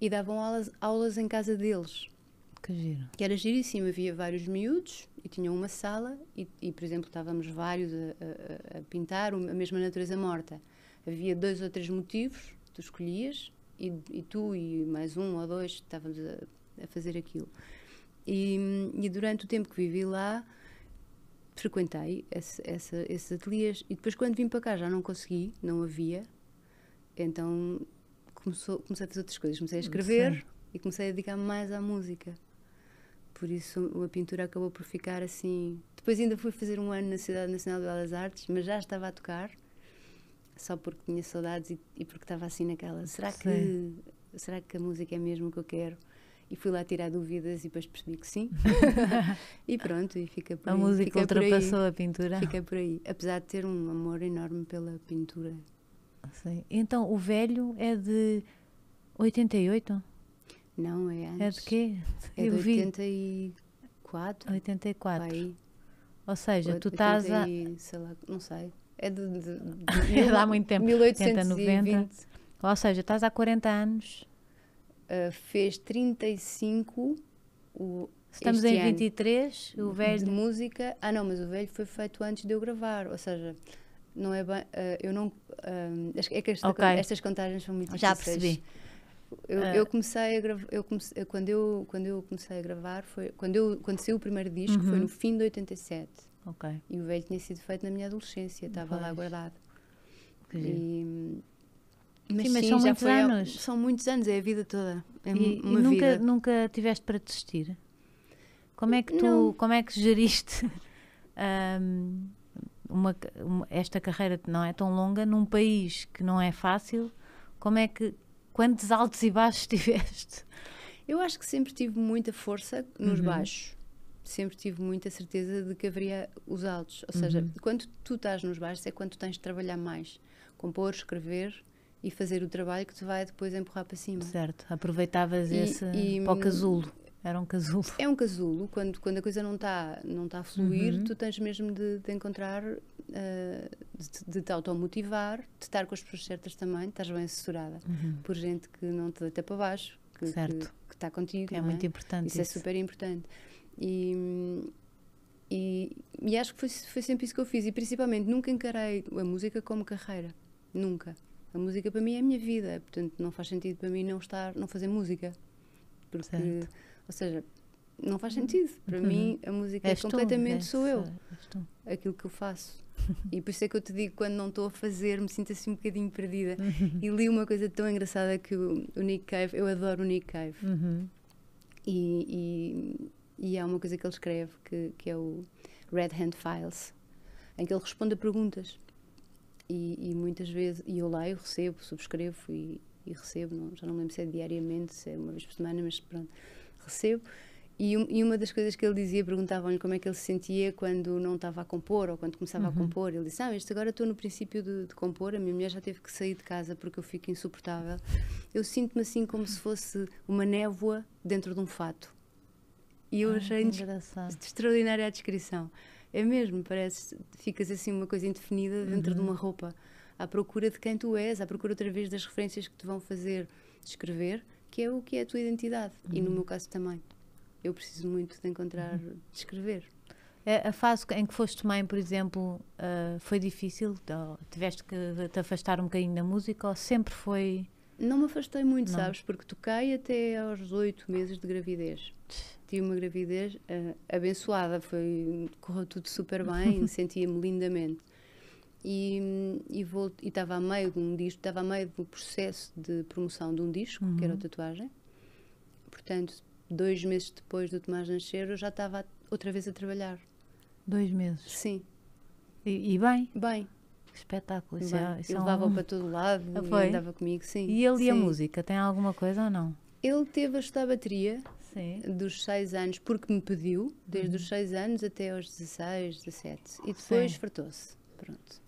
S2: e davam aulas, aulas em casa deles. Que giro. Que era giríssimo, havia vários miúdos e tinham uma sala e, e por exemplo, estávamos vários a, a, a pintar a mesma natureza morta. Havia dois ou três motivos, tu escolhias e, e tu e mais um ou dois estávamos a, a fazer aquilo. E, e durante o tempo que vivi lá, frequentei esse, essa, esses ateliês e depois quando vim para cá já não consegui, não havia, então começou, comecei a fazer outras coisas, comecei a escrever e comecei a dedicar mais à música. Por isso a pintura acabou por ficar assim. Depois ainda fui fazer um ano na Cidade Nacional de Belas Artes, mas já estava a tocar, só porque tinha saudades e, e porque estava assim naquela. Será que será que a música é mesmo o que eu quero? E fui lá tirar dúvidas e depois percebi que sim. e pronto,
S1: e fica por a aí. A música ultrapassou a pintura?
S2: Fica por aí. Apesar de ter um amor enorme pela pintura.
S1: Sim. Então, o velho é de 88?
S2: Não, é antes. É de quê? É Eu de
S1: 84. 84. Aí. Ou seja, 80, tu estás a...
S2: Sei lá, não sei. É de... de, de, de há muito tempo. 1890. 80, 90.
S1: Ou seja, estás há 40 anos eh, fez 35 o, Estamos em 23, ano, o velho. De
S2: música. Ah, não, mas o velho foi feito antes de eu gravar, ou seja, não é bem. Uh, eu não. Uh, é que esta, okay. estas contagens são muito difíceis Já percebi. Eu, uh. eu, comecei a gravar. Eu comecei, quando, eu, quando eu comecei a gravar, foi. Quando, eu, quando saiu o primeiro disco, uhum. foi no fim de 87. Ok. E o velho tinha sido feito na minha adolescência, estava lá guardado.
S1: Que e, hum, mas, sim, mas são muitos anos.
S2: são muitos anos, é a vida toda. É e, uma e nunca, vida.
S1: nunca tiveste para desistir? Como é que tu, não. como é que geriste hum, um, uma, uma, esta carreira que não é tão longa num país que não é fácil? Como é que, quantos altos e baixos tiveste? Eu acho que sempre tive muita força nos uhum. baixos. Sempre tive muita
S2: certeza de que haveria os altos. Ou seja, uhum. quando tu estás nos baixos é quando tens de trabalhar mais. Compor, escrever, e fazer o trabalho que te vai depois empurrar para cima.
S1: Certo, aproveitavas e, esse e, para o casulo.
S2: Era um casulo. É um casulo. Quando, quando a coisa não está não tá a fluir, uhum. tu tens mesmo de, de encontrar, uh, de, de te automotivar, de estar com as pessoas certas também, estás bem assessorada uhum. por gente que não te até para baixo, que, certo. que, tá que está contigo. É, é muito importante. Isso, é isso, é super importante. E, e, e acho que foi, foi sempre isso que eu fiz. E principalmente nunca encarei a música como carreira. Nunca a música para mim é a minha vida, portanto não faz sentido para mim não estar, não fazer música. Porque, certo. ou seja, não faz sentido. Para uhum. mim a música é és é completamente tu, sou eu. Aquilo que eu faço. E por isso é que eu te digo, quando não estou a fazer, me sinto assim um bocadinho perdida. Uhum. E li uma coisa tão engraçada que o, o Nick Cave, eu adoro o Nick Cave. Uhum. E, e, e, há uma coisa que ele escreve que, que é o Red Hand Files, em que ele responde a perguntas. E, e, muitas vezes, e eu lá eu recebo, subscrevo e, e recebo, não, já não me lembro se é diariamente, se é uma vez por semana, mas pronto, recebo. E, e uma das coisas que ele dizia, perguntavam-lhe como é que ele se sentia quando não estava a compor ou quando começava uhum. a compor. Ele disse: ah, este agora estou no princípio de, de, compor, a minha mulher já teve que sair de casa porque eu fico insuportável. Eu sinto-me assim como se fosse uma névoa dentro de um fato. E eu ah, achei extraordinária a descrição. É mesmo, parece, ficas assim uma coisa indefinida dentro uhum. de uma roupa, à procura de quem tu és, à procura outra vez das referências que te vão fazer descrever, que é o que é a tua identidade. Uhum. E no uhum. meu caso também. Eu preciso muito de encontrar, uhum. de
S1: escrever. A fase em que foste mãe, por exemplo, ah, foi difícil? Tiveste que te afastar um bocadinho da música ou sempre foi. Não me afastei muito, Não. sabes? Porque toquei
S2: até aos oito meses de gravidez tive uma gravidez uh, abençoada, foi, correu tudo super bem, sentia-me lindamente. E estava a meio de um disco, estava a meio do processo de promoção de um disco, uhum. que era a uhum. tatuagem. Portanto, dois meses depois do Tomás nascer, eu já estava outra vez a trabalhar.
S1: Dois meses? Sim. E, e bem? Bem. Espetáculo. Isso bem. É, isso é ele levava um... para todo lado, ah, andava comigo, sim. E ele e a música, tem alguma coisa ou não?
S2: Ele teve a estudar bateria, Sim. dos 6 anos, porque me pediu, desde uhum. os 6 anos até aos 16, 17. E depois fartou-se. Pronto.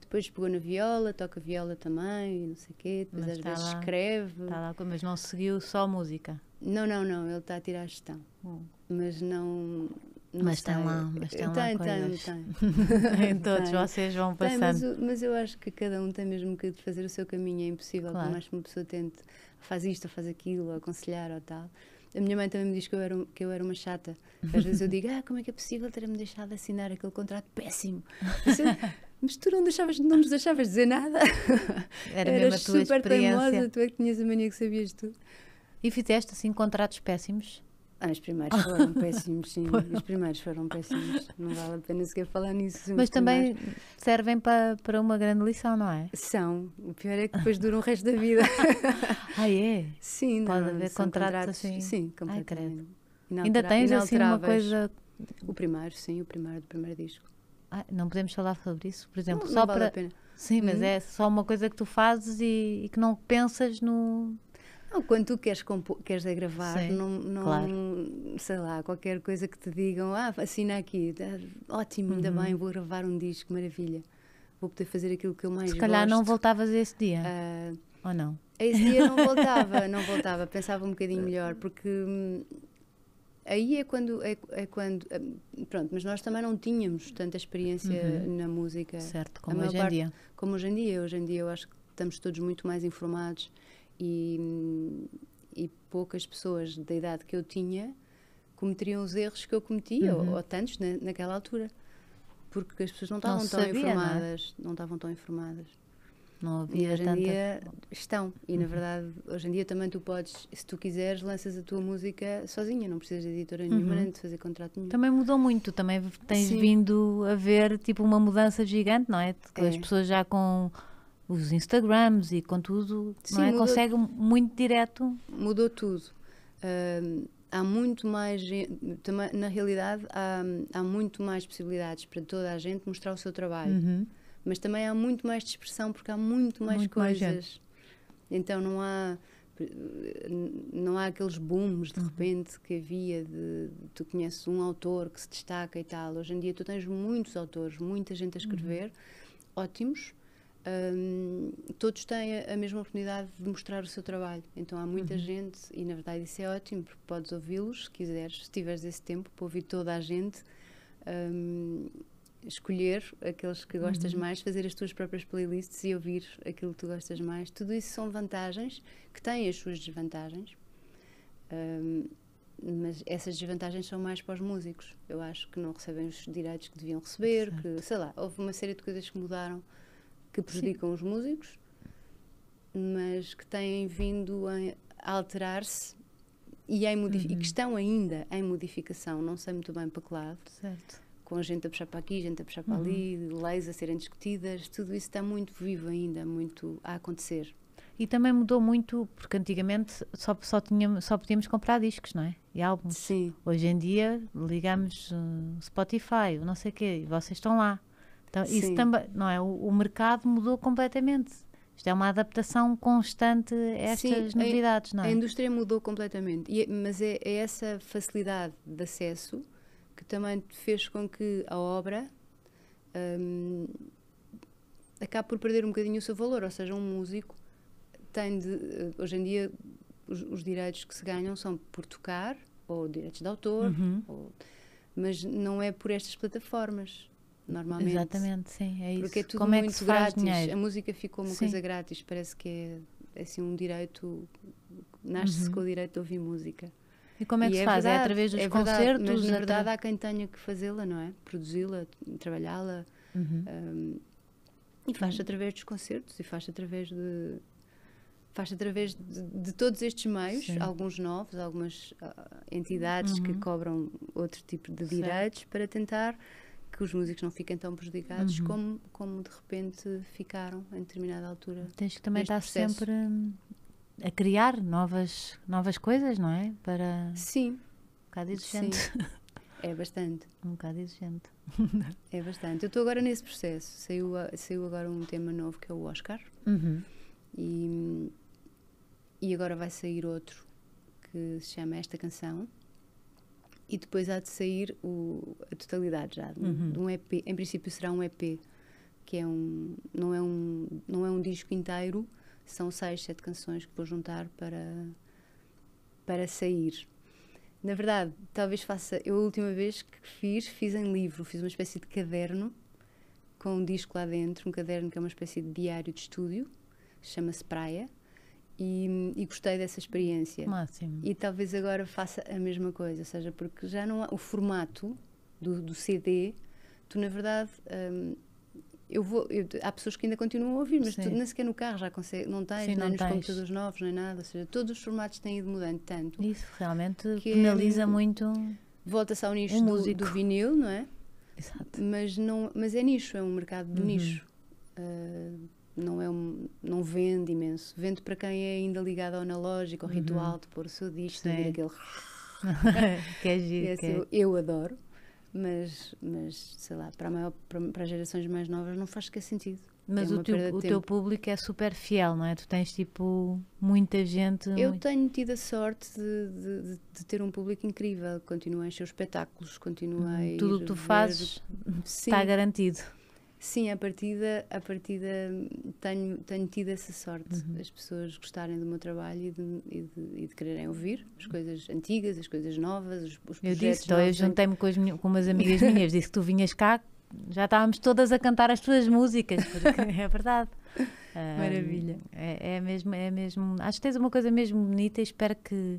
S2: Depois pegou na viola, toca viola também, não sei o quê. Depois mas às tá vezes lá, escreve.
S1: Está lá, mas não seguiu só música?
S2: Não, não, não. Ele está a tirar a gestão.
S1: Hum. Mas não. não mas tem tá lá, mas tá tem, tem lá coisas. Tem, tem. em todos tem. vocês vão passando. Mas, o,
S2: mas, eu acho que cada um tem mesmo que fazer o seu caminho. É impossível claro. que mais uma pessoa tente faz isto ou faz aquilo, ou aconselhar ou tal. A minha mãe também me diz que eu era, que eu era uma chata. Às vezes eu digo, ah, como é que é possível ter-me deixado assinar aquele contrato péssimo? Você, mas tu não, deixavas, não nos deixavas dizer nada. Era mesmo a tua super experiência. Teimosa, tu é que tinhas a mania que sabias tudo. E
S1: fizeste, assim, contratos péssimos?
S2: Ah, os primeiros ah. foram péssimos, sim. Os primeiros foram péssimos. Não vale a pena sequer falar nisso. Mas também
S1: servem para, para uma grande lição, não é? São. O pior é que depois duram o resto da vida.
S2: ah, é? Sim. Pode haver contratos, contratos assim? Sim, completamente. Ai, Ainda tens assim uma coisa... O primeiro, sim. O primeiro do primeiro disco. Ah, não podemos falar sobre isso, por exemplo. Não, só não vale para... Sim, mas hum. é
S1: só uma coisa que tu fazes e, e que não pensas no não, quando tu queres,
S2: compor, queres é gravar Sim, não, não claro. sei lá, qualquer coisa que te digam, ah, assina aqui, tá ótimo, uhum. ainda bem, vou gravar um disco, maravilha. Vou poder fazer aquilo que eu mais gosto. Se calhar não voltavas
S1: esse dia, uh, ou não? Esse dia não voltava, não
S2: voltava, pensava um bocadinho melhor, porque hum, aí é quando é, é, quando hum, pronto mas nós também não tínhamos tanta experiência uhum. na música certo como hoje parte, em dia como hoje em dia hoje em dia eu acho que estamos todos muito mais informados e, e poucas pessoas da idade que eu tinha cometeriam os erros que eu cometi, uhum. ou, ou, tantos na, naquela altura. Porque as pessoas não estavam tão sabia, informadas. Não, é? não estavam tão informadas.
S1: Não havia e hoje tanta... em dia
S2: estão. E uhum. na verdade, hoje em dia também tu podes, se tu quiseres, lanças a tua música sozinha, não precisas de editora nenhuma, uhum. nem de fazer contrato nenhum. Também
S1: mudou muito, também tens Sim. vindo a ver tipo uma mudança gigante, não é? é. As pessoas já com os Instagrams e contudo Sim, não é? consegue muito direto. Mudou
S2: tudo. Uh, há muito mais, na realidade, há, há, muito mais possibilidades para toda a gente mostrar o seu trabalho. Uhum. Mas também há muito mais dispersão porque há muito mais muito coisas. Mais então não há não há aqueles booms de uhum. repente que havia de, tu conheces um autor que se destaca e tal. Hoje em dia tu tens muitos autores, muita gente a uhum. escrever, uhum. ótimos, um, todos têm a, mesma oportunidade de mostrar o seu trabalho. Então há muita uhum. gente, e na verdade isso é ótimo, porque podes ouvi-los se quiseres, se tiveres esse tempo para ouvir toda a gente, um, escolher aqueles que gostas uhum. mais, fazer as tuas próprias playlists e ouvir aquilo que tu gostas mais. Tudo isso são vantagens que têm as suas desvantagens. Um, mas essas desvantagens são mais para os músicos. Eu acho que não recebem os direitos que deviam receber, certo. que sei lá, houve uma série de coisas que mudaram que prejudicam Sim. os músicos, mas que têm vindo a alterar-se e, em uhum. e que uhum. estão ainda em modificação, não sei muito bem para que lado. Certo. Com gente a puxar para aqui, gente a puxar para uhum. ali, leis a serem discutidas, tudo isso está muito vivo
S1: ainda, muito a acontecer. E também mudou muito, porque antigamente só, só, tínhamos, só podíamos comprar discos, não é? E álbuns. Sim. Hoje em dia ligamos uh, Spotify, não sei o quê, e vocês estão lá. Então, isso também, não é? O, o, mercado mudou completamente. Isto é uma adaptação constante a estas Sim, novidades, a, não é? A indústria
S2: mudou completamente, e, mas é, é essa facilidade de acesso que também fez com que a obra hum, acabe por perder um bocadinho o seu valor. Ou seja, um músico tem de. Eh, hoje em dia, os, os direitos que se ganham são por tocar, ou direitos de autor, uhum. ou, mas não é por estas plataformas normalmente. Exatamente,
S1: sim, é isso. Porque é tudo Como é muito é grátis. Dinheiro? A
S2: música ficou uma sim. coisa grátis, parece que é, é assim um direito, nasce-se uhum. com o direito de ouvir música. E como é que e se é faz? É verdade, é através dos é concertos? Verdade, mas na verdade há quem tenha que fazê-la, não é? Produzi-la, trabalhá-la. Uhum. Um, e faz através dos concertos e faz através de faz através de, de todos estes meios, Sim. alguns novos, algumas uh, entidades uhum. que cobram outro tipo de direitos certo. para tentar que os músicos não fiquem tão prejudicados uhum. como, como de repente ficaram em determinada altura. Tens que também estar processo. sempre
S1: hum, a criar novas, novas coisas, não é? Para... Sim. Um bocado exigente. Sim.
S2: É bastante. Um bocado exigente. É bastante. Eu estou agora nesse processo. Saiu, saiu agora um tema novo que é o Oscar. Uhum. E, e agora vai sair outro que se chama Esta Canção e depois há de sair o, a totalidade já uhum. de um EP. Em princípio será um EP que é um não é um não é um disco inteiro, são seis sete canções que vou juntar para para sair. Na verdade, talvez faça. Eu a última vez que fiz fiz em livro, fiz uma espécie de caderno com um disco lá dentro, um caderno que é uma espécie de diário de estúdio, chama-se Praia e, e, gostei dessa experiência. Máximo. E talvez agora faça a mesma coisa, ou seja, porque já não há o formato do, do CD, tu na verdade. Hum, eu vou, eu, há pessoas que ainda continuam a ouvir, mas tu, nem sequer no carro já consegue, não tens, Sim, não nem tens. nos computadores novos, nem nada. Ou seja, todos os formatos têm ido mudando tanto. Isso realmente que é penaliza é, muito. Volta-se ao nicho um do, do, vinil, não é? Exato. Mas, não, mas é nicho, é um mercado de uhum. nicho. Uh, não, é um, não vende imenso. Vende para quem é ainda ligado ao analógico, ao uhum. ritual de pôr o seu
S1: disco, é. aquele. que é giro, é que é. Assim,
S2: eu, adoro, mas, mas sei lá, para, maior, para, para, as gerações mais novas não faz sequer sentido. Mas é o, teu, o teu,
S1: público é super fiel, não é? Tu tens tipo muita gente. Eu muito... tenho tido a sorte
S2: de, de, de, ter um público incrível. Continuo a encher os espetáculos, continuo a. Uhum. Tudo o que tu fazes está garantido. Sim, a partida, a partida tenho, tenho tido essa sorte, uhum. as pessoas gostarem do meu trabalho e de, e de, e de quererem ouvir as coisas antigas, as coisas novas, os, os Eu disse, então, eu
S1: juntei-me com, com umas amigas minhas, disse que tu vinhas cá, já estávamos todas a cantar as tuas músicas, porque é verdade. Maravilha. Um, é, é, mesmo, é mesmo, acho que tens uma coisa mesmo bonita e espero que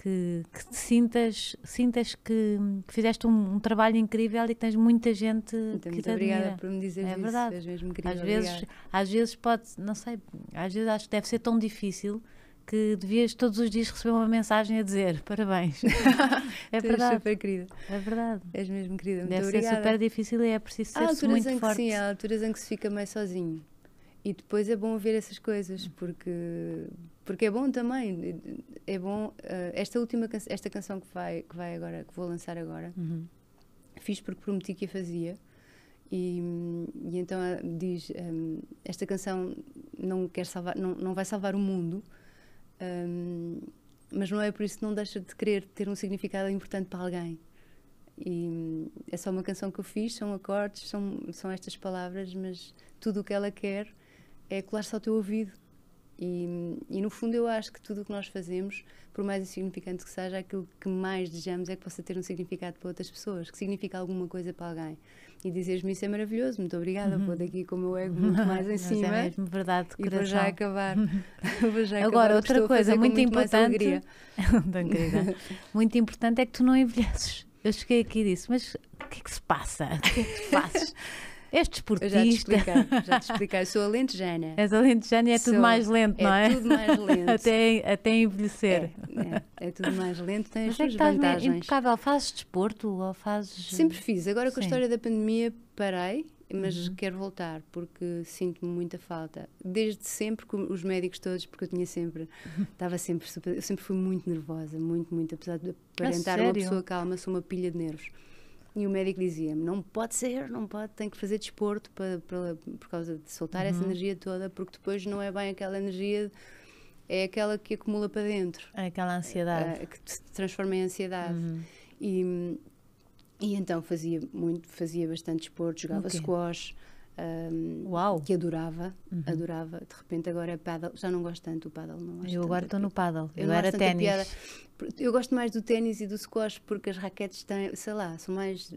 S1: que, que te sintas, sintas que, que fizeste um, um, trabalho incrível e que tens muita gente então, que muito te obrigada admira. por me dizer é isso. Verdade. É verdade. Às vezes, às vezes pode, não sei, às vezes acho que deve ser tão difícil que devias todos os dias receber uma mensagem a dizer parabéns. é verdade. super
S2: querida. É verdade. És mesmo querida. Muito Deve obrigada. ser super difícil e é preciso ser -se muito forte. sim, há alturas em que se fica mais sozinho. E depois é bom ouvir essas coisas, porque porque é bom também é bom uh, esta última can esta canção que vai que vai agora que vou lançar agora uhum. fiz porque prometi que a fazia e, e então eh, diz um, ehm, esta canção não quer salvar não, não vai salvar o mundo um, ehm, mas não é por isso que não deixa de querer ter um significado importante para alguém e eh, é só uma canção que eu fiz são acordes são são estas palavras mas tudo o que ela quer é colar-se ao teu ouvido e, e, no fundo eu acho que tudo o que nós fazemos, por mais insignificante que seja, aquilo que mais desejamos é que possa ter um significado para outras pessoas, que significa alguma coisa para alguém. E dizeres-me isso é maravilhoso, muito obrigada, uhum. vou daqui com o meu ego muito mais em cima. é mesmo verdade, E vou já acabar. vou já Agora, outra coisa muito, muito importante.
S1: muito importante é que tu não envelheces. Eu cheguei aqui e disse, mas o que é que se passa? O que é que tu fazes? És desportista. Eu já te expliquei,
S2: já te expliquei. Sou alentejana.
S1: És alentejana e é Sou, tudo mais lento, é não é? É tudo mais lento. até, até envelhecer. É, é, é
S2: tudo mais lento, tem Mas as é suas é vantagens. impecável. Fazes desporto ou fazes... Sempre fiz. Agora Sim. com a história da pandemia parei, mas uhum. quero voltar porque sinto-me muita falta. Desde sempre, com os médicos todos, porque eu tinha sempre, estava sempre super, eu sempre fui muito nervosa, muito, muito, apesar de aparentar uma pessoa calma, sou uma pilha de nervos. E o médico dizia-me: não pode ser, não pode, tem que fazer desporto para, para, por causa de soltar uhum. essa energia toda, porque depois não é bem aquela energia, é aquela que acumula para dentro. É aquela ansiedade. É, é que se transforma em ansiedade. Uhum. E, e então fazia muito, fazia bastante desporto, jogava okay. squash. Um, Uau. que adorava, uhum. adorava. De repente agora é paddle, já não gosto tanto do paddle, não Eu agora estou no
S1: paddle, eu, eu era ténis.
S2: Eu gosto mais do ténis e do squash porque as raquetes têm, sei lá, são mais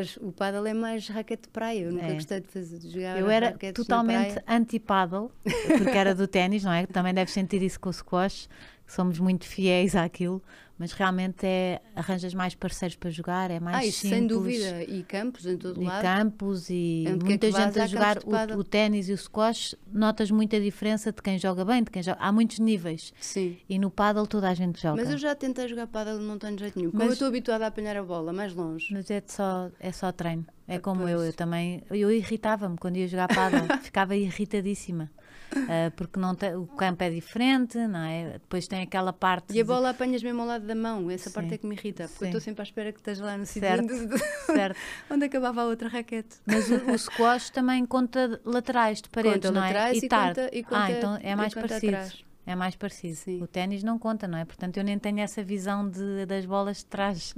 S2: as, o paddle é mais raquete de praia, eu nunca é. gostei de, fazer, de jogar. Eu era totalmente
S1: anti-paddle, porque era do ténis, não é? Também deve sentir isso com o squash, somos muito fiéis àquilo mas realmente é arranjas mais parceiros para jogar, é mais ah, isso, simples. sem dúvida,
S2: e campos em todo e lado. E
S1: campos e é muita gente a jogar o, o ténis e o squash, notas muita diferença de quem joga bem, de quem joga. Há muitos níveis. Sim. E no paddle toda a gente joga. Mas eu
S2: já tentei jogar paddle, não tenho jeito nenhum. Mas, como eu estou
S1: habituada a apanhar a bola mais longe. Mas é só é só treino. É ah, como pois. eu, eu também, eu irritava-me quando ia jogar paddle, ficava irritadíssima uh, porque não tem, o campo é diferente, não é? Depois tem aquela parte. E a bola de... apanhas mesmo ao lado da mão, essa Sim. parte é que me irrita, porque Sim. eu estou sempre à espera que esteja lá no sítio onde,
S2: acabava a outra raquete. Mas o,
S1: o squash também conta laterais de paredes, conta não é? E, e tarde. Conta, e conta, ah, então é mais parecido. Atrás. É mais parecido. Sim. O ténis não conta, não é? Portanto, eu nem tenho essa visão de, das bolas de trás.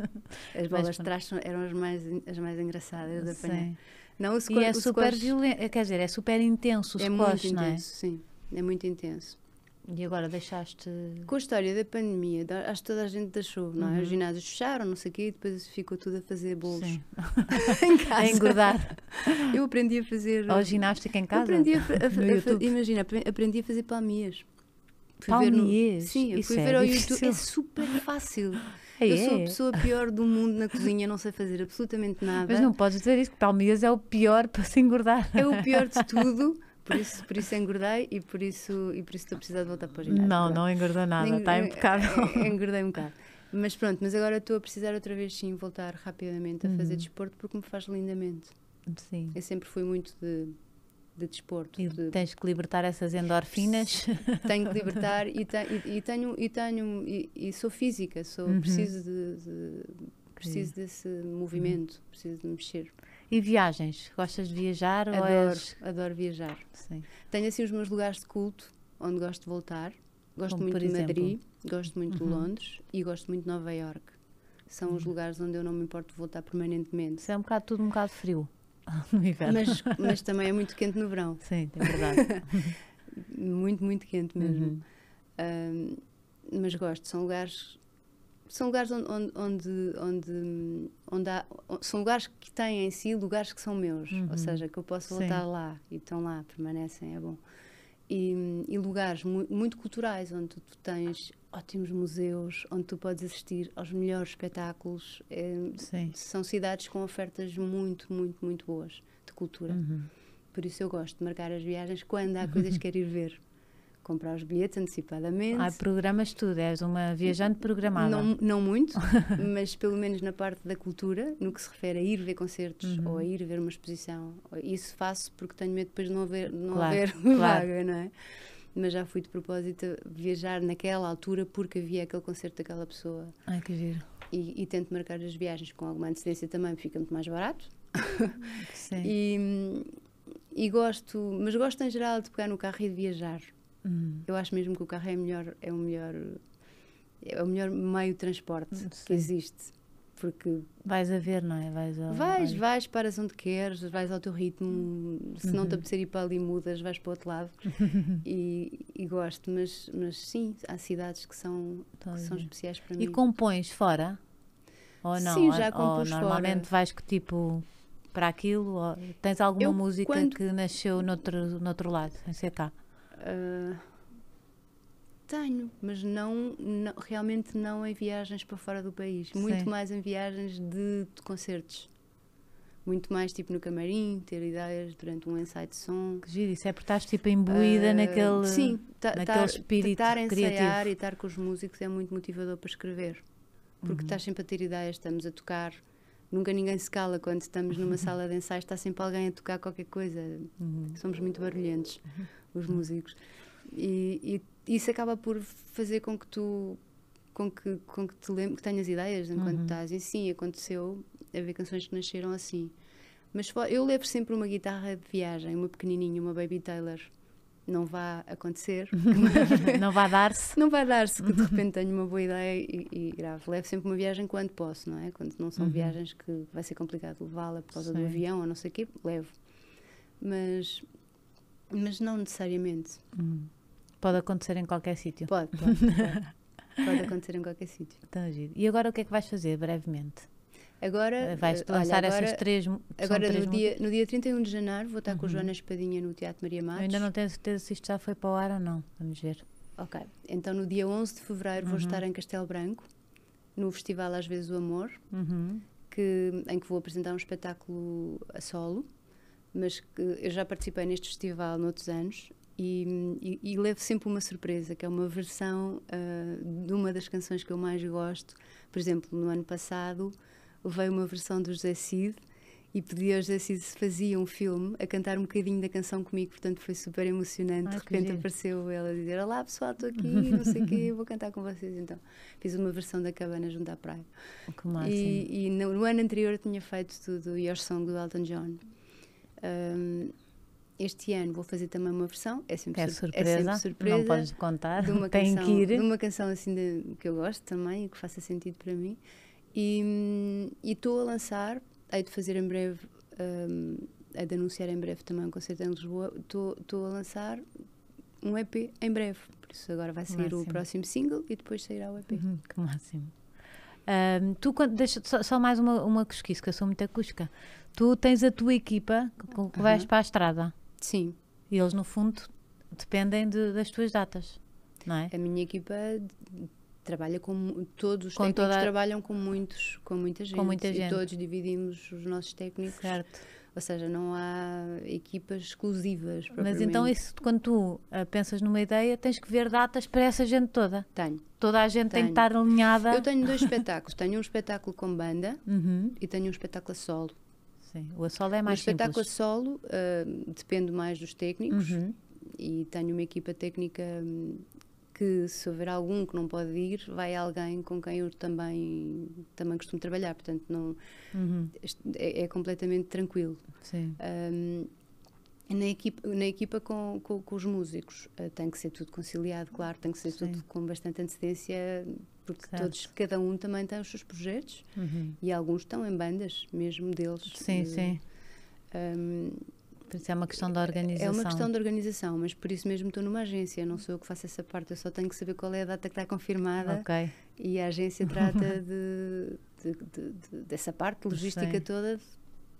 S1: As bolas Mas, de trás eram as mais, as mais engraçadas de apanhar. Sim. Não, e é super violento, eh, quer dizer, é super intenso o é squash, muito não é? intenso, é?
S2: Sim, é muito intenso. E agora deixaste. Com a história da pandemia, acho que toda a gente deixou, não é? Uhum. Os ginásios fecharam, não sei o quê, e depois ficou tudo a fazer bolos.
S1: Sim.
S2: em casa. A engordar.
S1: Eu aprendi a fazer. Ou ginástica em casa? aprendi a, a, a,
S2: imagina, aprendi a fazer palmias. Fui palmias? No... Sim, eu fui é ver ao YouTube. É super fácil eu é? sou a é. pessoa pior do mundo na cozinha, não sei fazer absolutamente nada. Mas não
S1: podes dizer isso, que palmias é o pior para se engordar. É o pior de tudo.
S2: Por isso, por isso engordei e por isso, e por isso estou a precisar de voltar para o ginásio.
S1: Não, não engordou nada, está é, impecável. É,
S2: engordei um bocado. Mas pronto, mas agora estou a precisar outra vez sim voltar rapidamente a fazer uhum. desporto porque me faz lindamente. Sim. Eu sempre fui muito de de desporto. E
S1: de... tens que libertar essas endorfinas.
S2: Tenho que libertar e, te, e, e tenho e tenho e, e sou física, sou uhum. preciso de, de preciso desse movimento, uhum. preciso de mexer.
S1: E viagens? Gostas de viajar?
S2: Adoro, és... adoro viajar. Sim. Tenho assim os meus lugares de culto onde gosto de voltar. Gosto Como, muito de exemplo? Madrid, gosto muito uhum. de Londres e gosto muito de Nova Iorque. São os uhum. lugares onde eu não me importo de voltar permanentemente. Isso é um bocado tudo um bocado frio.
S1: no inverno. Mas, mas
S2: também é muito quente no verão. Sim, é verdade. muito, muito quente mesmo. Uhum. mas gosto, são lugares são lugares onde onde onde, onde há, são lugares que têm em si lugares que são meus uhum. ou seja que eu posso voltar Sim. lá e estão lá permanecem é bom e, e lugares mu muito culturais onde tu tens ótimos museus onde tu podes assistir aos melhores espetáculos. É, são cidades com ofertas muito, muito, muito boas de cultura. Uhum. Por isso eu gosto de marcar as viagens quando há coisas que quero ir ver. Comprar os bilhetes antecipadamente. Ah,
S1: programas tudo, és uma viajante programada. Não, não
S2: muito, mas pelo menos na parte da cultura, no que se refere a ir ver concertos uhum. ou a ir ver uma exposição. Isso faço porque tenho medo depois de não haver, não claro, haver claro. vaga, não é? mas já fui de propósito viajar naquela altura porque havia aquele concerto daquela pessoa. Ai, que giro. E, e tento marcar as viagens com alguma antecedência também, fica muito mais barato. Sim. e, e gosto, mas gosto em geral de pegar no carro e de viajar. Hum. Eu acho mesmo que o carro é melhor, é o melhor, é o melhor meio de transporte hum, Sim. que existe porque
S1: vais a ver, não é? Vais, ao, vais,
S2: vais, paras onde queres, vais ao teu ritmo. Se uhum. não te uhum. apetecer ir para ali, mudas, vais para o outro lado. e, e, gosto, mas, mas sim, há cidades que são,
S1: que são especiais para e mim. E compões fora? Ou não? Sim, já ou, ou normalmente fora. vais que tipo para aquilo? Ou tens alguma eu, música quando... que nasceu noutro, noutro lado, sem ser cá?
S2: Uh ah, tenho, mas não, não, realmente não em viagens para fora do país, Sim. muito mais em viagens de, de, concertos. Muito mais tipo no camarim, ter ideias durante um ensaio de som. Que giro, isso é porque
S1: estás tipo imbuída uh, naquele, sim, naquele tar, espírito criativo. Estar a ensaiar e
S2: estar com os músicos é muito motivador para escrever. Porque uhum. estás sempre a ter ideias, estamos a tocar, nunca ninguém se cala quando estamos numa sala de ensaio, está sempre alguém a tocar qualquer coisa. Uhum. Somos muito barulhentos, uhum. os músicos. E, e isso acaba por fazer com que tu com que, com que te lembro, que tenhas ideias enquanto uhum. estás. E sim, aconteceu haver canções que nasceram assim. Mas eu levo sempre uma guitarra de viagem, uma pequenininha, uma Baby Taylor. Não vai acontecer. não vai dar-se. Não vai dar-se que de uhum. repente tenho uma boa ideia e, e, Levo sempre uma viagem quando posso, não é? Quando não são uhum. viagens que vai ser complicado levá-la por causa sim. do avião ou não sei o quê, levo. Mas, mas
S1: não necessariamente. Uhum. Pode acontecer em qualquer sítio. Pode, pode. Pode, pode acontecer em qualquer sítio. Então, é E agora o que é que vais fazer, brevemente?
S2: Agora, eh, vais eh, lançar essas três. Agora, três no, dia, no dia 31 de janeiro, vou estar uhum. com a Joana Espadinha no Teatro Maria Matos. Eu ainda não
S1: tenho certeza se isto já foi para o ar ou não. Vamos
S2: ver. Ok. Então, no dia 11 de fevereiro, uhum. vou estar em Castelo Branco, no Festival Às vezes o Amor, uhum. que, em que vou apresentar um espetáculo a solo. Mas que eu já participei neste festival noutros anos e, e, e, levo sempre uma surpresa, que é uma versão uh, de uma das canções que eu mais gosto. Por exemplo, no ano passado veio uma versão do José Cid e pedi ao José Cid se fazia um filme a cantar um bocadinho da canção comigo, portanto foi super emocionante. de repente apareceu ela a dizer: Olá pessoal, estou aqui, não sei o quê, vou cantar com vocês. Então fiz uma versão da Cabana junto à praia. Oh, que massa. E, e no, no, ano anterior tinha feito tudo Your Song do Elton John. Um, este ano vou fazer também uma versão, é sempre, é sur surpresa, é sempre surpresa. Não podes contar, de uma tem canção, que ir. De uma canção assim de, que eu gosto também e que faça sentido para mim. E estou a lançar, hei de fazer em breve, um, hei de anunciar em breve também um concerto em Lisboa. Estou a lançar um EP em breve, por isso agora vai sair máximo. o próximo single e depois sairá
S1: o EP. Uhum, que máximo. Um, tu, deixa, só, só, mais uma, uma que eu sou muito acusca. Tu tens a tua equipa que, que vais uhum. para a estrada. Sim. E eles, no fundo, dependem de, das tuas datas, não é? A minha equipa
S2: trabalha com todos os com técnicos toda... trabalham com muitos com muita gente com muita gente. e todos dividimos os nossos técnicos certo ou seja não há equipas exclusivas mas então isso
S1: quando tu uh, pensas numa ideia tens que ver datas para essa gente toda tenho toda a gente
S2: tenho. tem que estar alinhada eu tenho dois espetáculos tenho um espetáculo com banda uhum. e tenho um espetáculo solo
S1: Sim. O a solo é mais o espetáculo simples.
S2: solo uh, depende mais dos técnicos uhum. e tenho uma equipa técnica hum, que se houver algum que não pode ir, vai alguém com quem eu também, também costumo trabalhar, portanto não uhum. é, é, completamente tranquilo. Sim. Hum, na equipa, na equipa com, com, com os músicos uh, tem que ser tudo conciliado, claro, tem que ser Sim. tudo com bastante antecedência,
S1: porque certo. todos, cada
S2: um também tem os seus projetos uhum. e alguns estão em bandas mesmo deles. Sim, sim. Um, por isso é uma questão da organização. É uma questão de organização, mas por isso mesmo estou numa agência, não sou eu que faço essa parte, eu só tenho que saber qual é a data que está confirmada. Ok. E a agência trata de, de, de dessa parte logística toda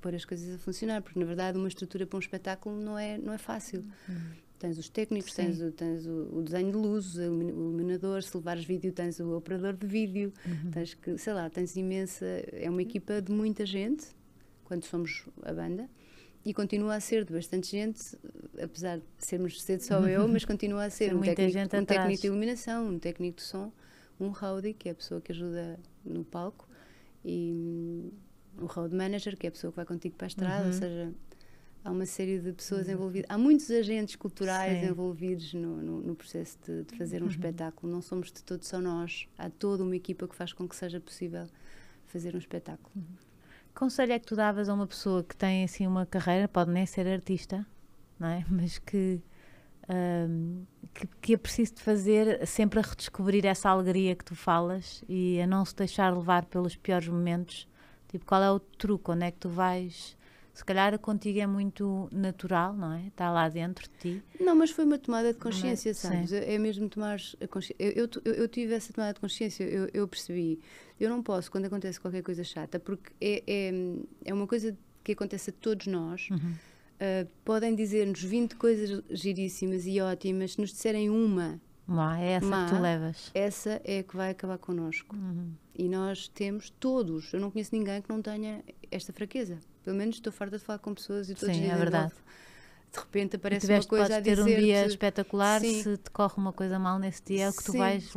S2: pôr as coisas a funcionar, porque na verdade uma estrutura para um espetáculo não é, não é fácil. Uhum tens os técnicos, tens, o, tens o, o, desenho de luzes, o iluminador, se levares vídeo tens o operador de vídeo, uhum. tens que, sei lá, tens imensa, é uma equipa de muita gente, quando somos a banda, e continua a ser de bastante gente, apesar de sermos cedo só eu, mas continua a ser Tem um, técnico, gente um técnico de iluminação, um técnico de som, um roadie, que é a pessoa que ajuda no palco, e o road manager, que é a pessoa que vai contigo para a estrada, uhum. ou seja, há uma série de pessoas uhum. envolvidas, há muitos agentes culturais Sim. envolvidos no, no, no, processo de, de fazer um uhum. espetáculo, não somos de todos só nós, há toda uma equipa que faz com que seja possível fazer um espetáculo.
S1: Uhum. Conselho é que tu davas a uma pessoa que tem assim uma carreira, pode nem ser artista, não é? Mas que um, que, que é preciso de fazer sempre a redescobrir essa alegria que tu falas e a não se deixar levar pelos piores momentos Tipo, qual é o truque? Onde é que tu vais? Se calhar contigo é muito natural, não é? Está lá dentro de ti.
S2: Não, mas foi uma tomada de é? consciência, é? sabes? Sim. É mesmo tomar a consciência. Eu, eu, eu, tive essa tomada de consciência, eu, eu, percebi. Eu não posso, quando acontece qualquer coisa chata, porque é, é, é uma coisa que acontece a todos nós. Uhum. Uh, podem dizer-nos 20 coisas giríssimas e ótimas, se nos disserem uma.
S1: Má, é essa má, que tu levas.
S2: Essa é a que vai acabar connosco. Uhum. E nós temos todos, eu não conheço ninguém que não tenha esta fraqueza. Pelo menos estou farta de falar com pessoas e todos Sim, é dizem é verdade. De repente aparece uma coisa a dizer ter um dia espetacular, Sim. se
S1: te corre uma coisa mal nesse dia, é o que tu Sim. vais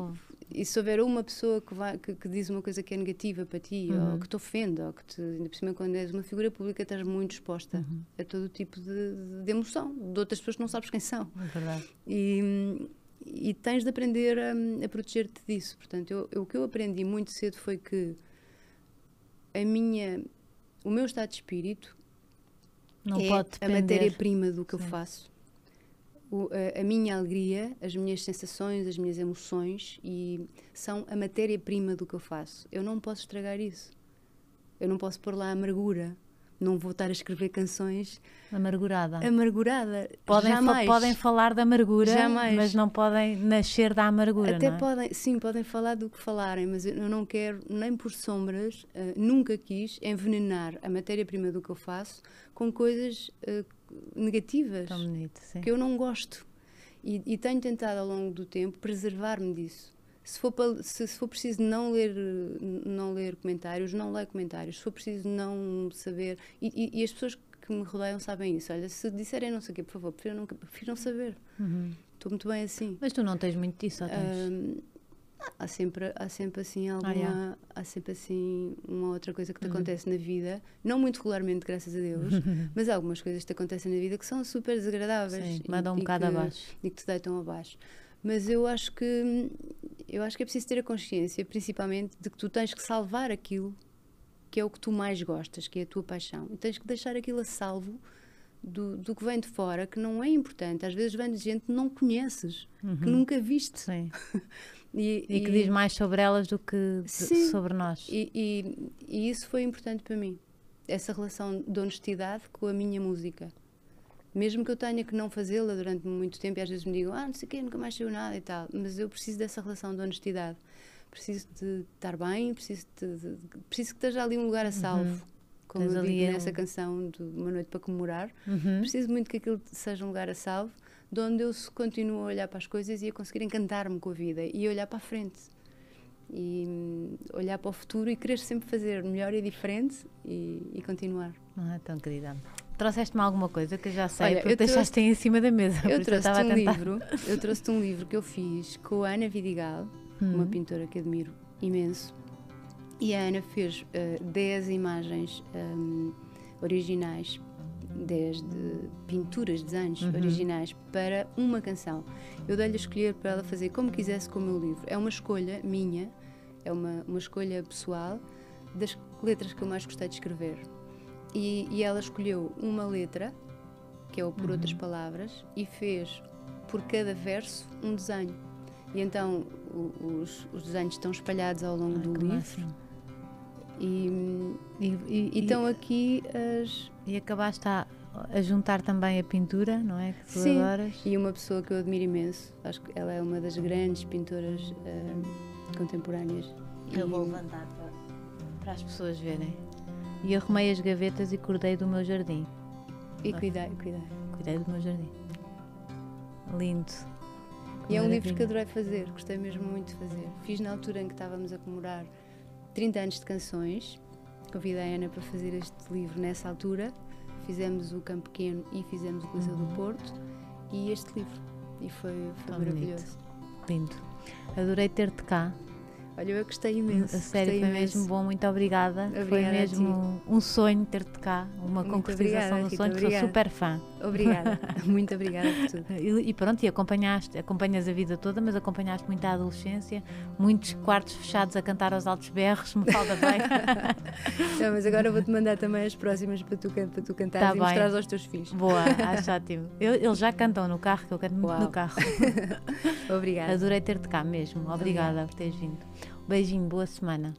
S2: e se houver uma pessoa que, vai, que, que, diz uma coisa que é negativa para ti, uhum. ou que te ofende, ou que te, ainda por cima, quando és uma figura pública, estás muito exposta uhum. a todo tipo de, de, emoção de outras pessoas que não sabes quem são. É verdade. E, e tens de aprender a, a proteger-te disso. Portanto, eu, eu, o que eu aprendi muito cedo foi que a minha, o meu estado de espírito Não é a matéria-prima do que Sim. eu faço. O, a, a, minha alegria, as minhas sensações, as minhas emoções e são a matéria-prima do que eu faço. Eu não posso estragar isso. Eu não posso pôr lá a amargura
S1: não vou estar a escrever canções amargurada.
S2: Amargurada. Podem, Fa podem
S1: falar da amargura, Jamais. mas não podem nascer da amargura. Até é? podem,
S2: sim, podem falar do que falarem, mas eu não quero nem por sombras, uh, nunca quis envenenar a matéria-prima do que eu faço com coisas uh, negativas bonito, que eu não gosto. E, e tenho tentado ao longo do tempo preservar-me disso. Se for, se, se for preciso não ler, não ler comentários, não leio comentários. Se for preciso não saber. E, e, e as pessoas que me rodeiam sabem isso. Olha, se disserem não sei o quê, por favor, prefiro não, prefiro não saber. Uhum. Estou muito bem assim. Mas tu não tens muito disso, tens? há sempre há sempre assim ah, alguma ah, yeah. há sempre assim uma outra coisa que te uhum. acontece na vida não muito regularmente graças a Deus mas há algumas coisas que te acontecem na vida que são super desagradáveis Sim, e, mandam um bocado que, abaixo e que te deitam abaixo mas eu acho que eu acho que é preciso ter a consciência, principalmente, de que tu tens que salvar aquilo que é o que tu mais gostas, que é a tua paixão. E tens que deixar aquilo a salvo do, do que vem de fora, que não é importante. Às vezes vem de gente que não conheces, uhum. que nunca viste. Sim. E,
S1: e, e, que diz mais sobre elas do que sim, sobre nós.
S2: E, e, e isso foi importante para mim. Essa relação de honestidade com a minha música. Mesmo que eu tenha que não fazê-la durante muito tempo, e às vezes me digam, ah, não sei o quê, nunca mais saiu nada e tal, mas eu preciso dessa relação de honestidade. Preciso de estar bem, preciso, de, de, preciso que esteja ali um lugar a uhum. salvo. Uhum. Como Tens eu digo nessa um... canção de Uma Noite para Comemorar, uhum. preciso muito que aquilo seja um lugar a salvo, de onde eu continuo a olhar para as coisas e a conseguir encantar-me com a vida e olhar para a frente e hum, olhar para o futuro e querer sempre fazer melhor e diferente e, e continuar.
S1: Ah, tão querida. Trouxeste-me alguma coisa que eu já sei, Olha, porque deixaste em cima da mesa. Eu trouxe-te um, livro, eu
S2: trouxe um livro que eu fiz com a Ana Vidigal, hum. uma pintora que admiro imenso. E a Ana fez 10 uh, eh, imagens um, ehm, originais 10 de pinturas, desenhos uhum. originais para uma canção. Eu dei-lhe a escolher para ela fazer como quisesse com o meu livro. É uma escolha minha, é uma, uma escolha pessoal das letras que eu mais gostei de escrever. E, e ela escolheu uma letra, que é o Por uhum. Outras Palavras, e fez por cada verso um desenho. E então o, os, os, desenhos estão
S1: espalhados ao longo ah, do livro. E, e, e, e estão aqui as. E acabaste a, a, juntar também a pintura, não é? Que tu Sim, adoras.
S2: e uma pessoa que eu admiro imenso. Acho que ela é uma das grandes pintoras uh, contemporâneas.
S1: Eu vou levantar para, para as pessoas verem. E arrumei as gavetas e cuidei do meu jardim. E cuidei, cuidei. Cuidei do meu jardim. Lindo. E é um livro que
S2: adorei fazer, gostei mesmo muito de fazer. Fiz na altura em que estávamos a comemorar 30 anos de canções. Convidei a Ana para fazer este livro nessa altura. Fizemos o Campo Pequeno e fizemos o museu uhum. do Porto e este
S1: livro. E foi, foi maravilhoso. Lindo. Adorei ter-te cá. Olha, eu é gostei hum, imenso. A série foi imenso. mesmo bom, muito obrigada. obrigada foi mesmo um sonho ter-te cá, uma muito concretização obrigada, do sonho, sou super fã. Obrigada, muito obrigada por tudo. E, e, pronto, e acompanhaste, acompanhas a vida toda, mas acompanhaste muito a adolescência, muitos quartos fechados a cantar aos altos berros, me falta bem. Não, mas agora
S2: vou-te mandar também as próximas para tu, para tu cantares tá e mostrares aos teus filhos. Boa, acho ótimo.
S1: Eu, eles já cantam no carro, que eu canto Uau. muito no carro. obrigada. Adorei ter-te cá mesmo, obrigada, obrigada por teres vindo. Beijinho, boa semana.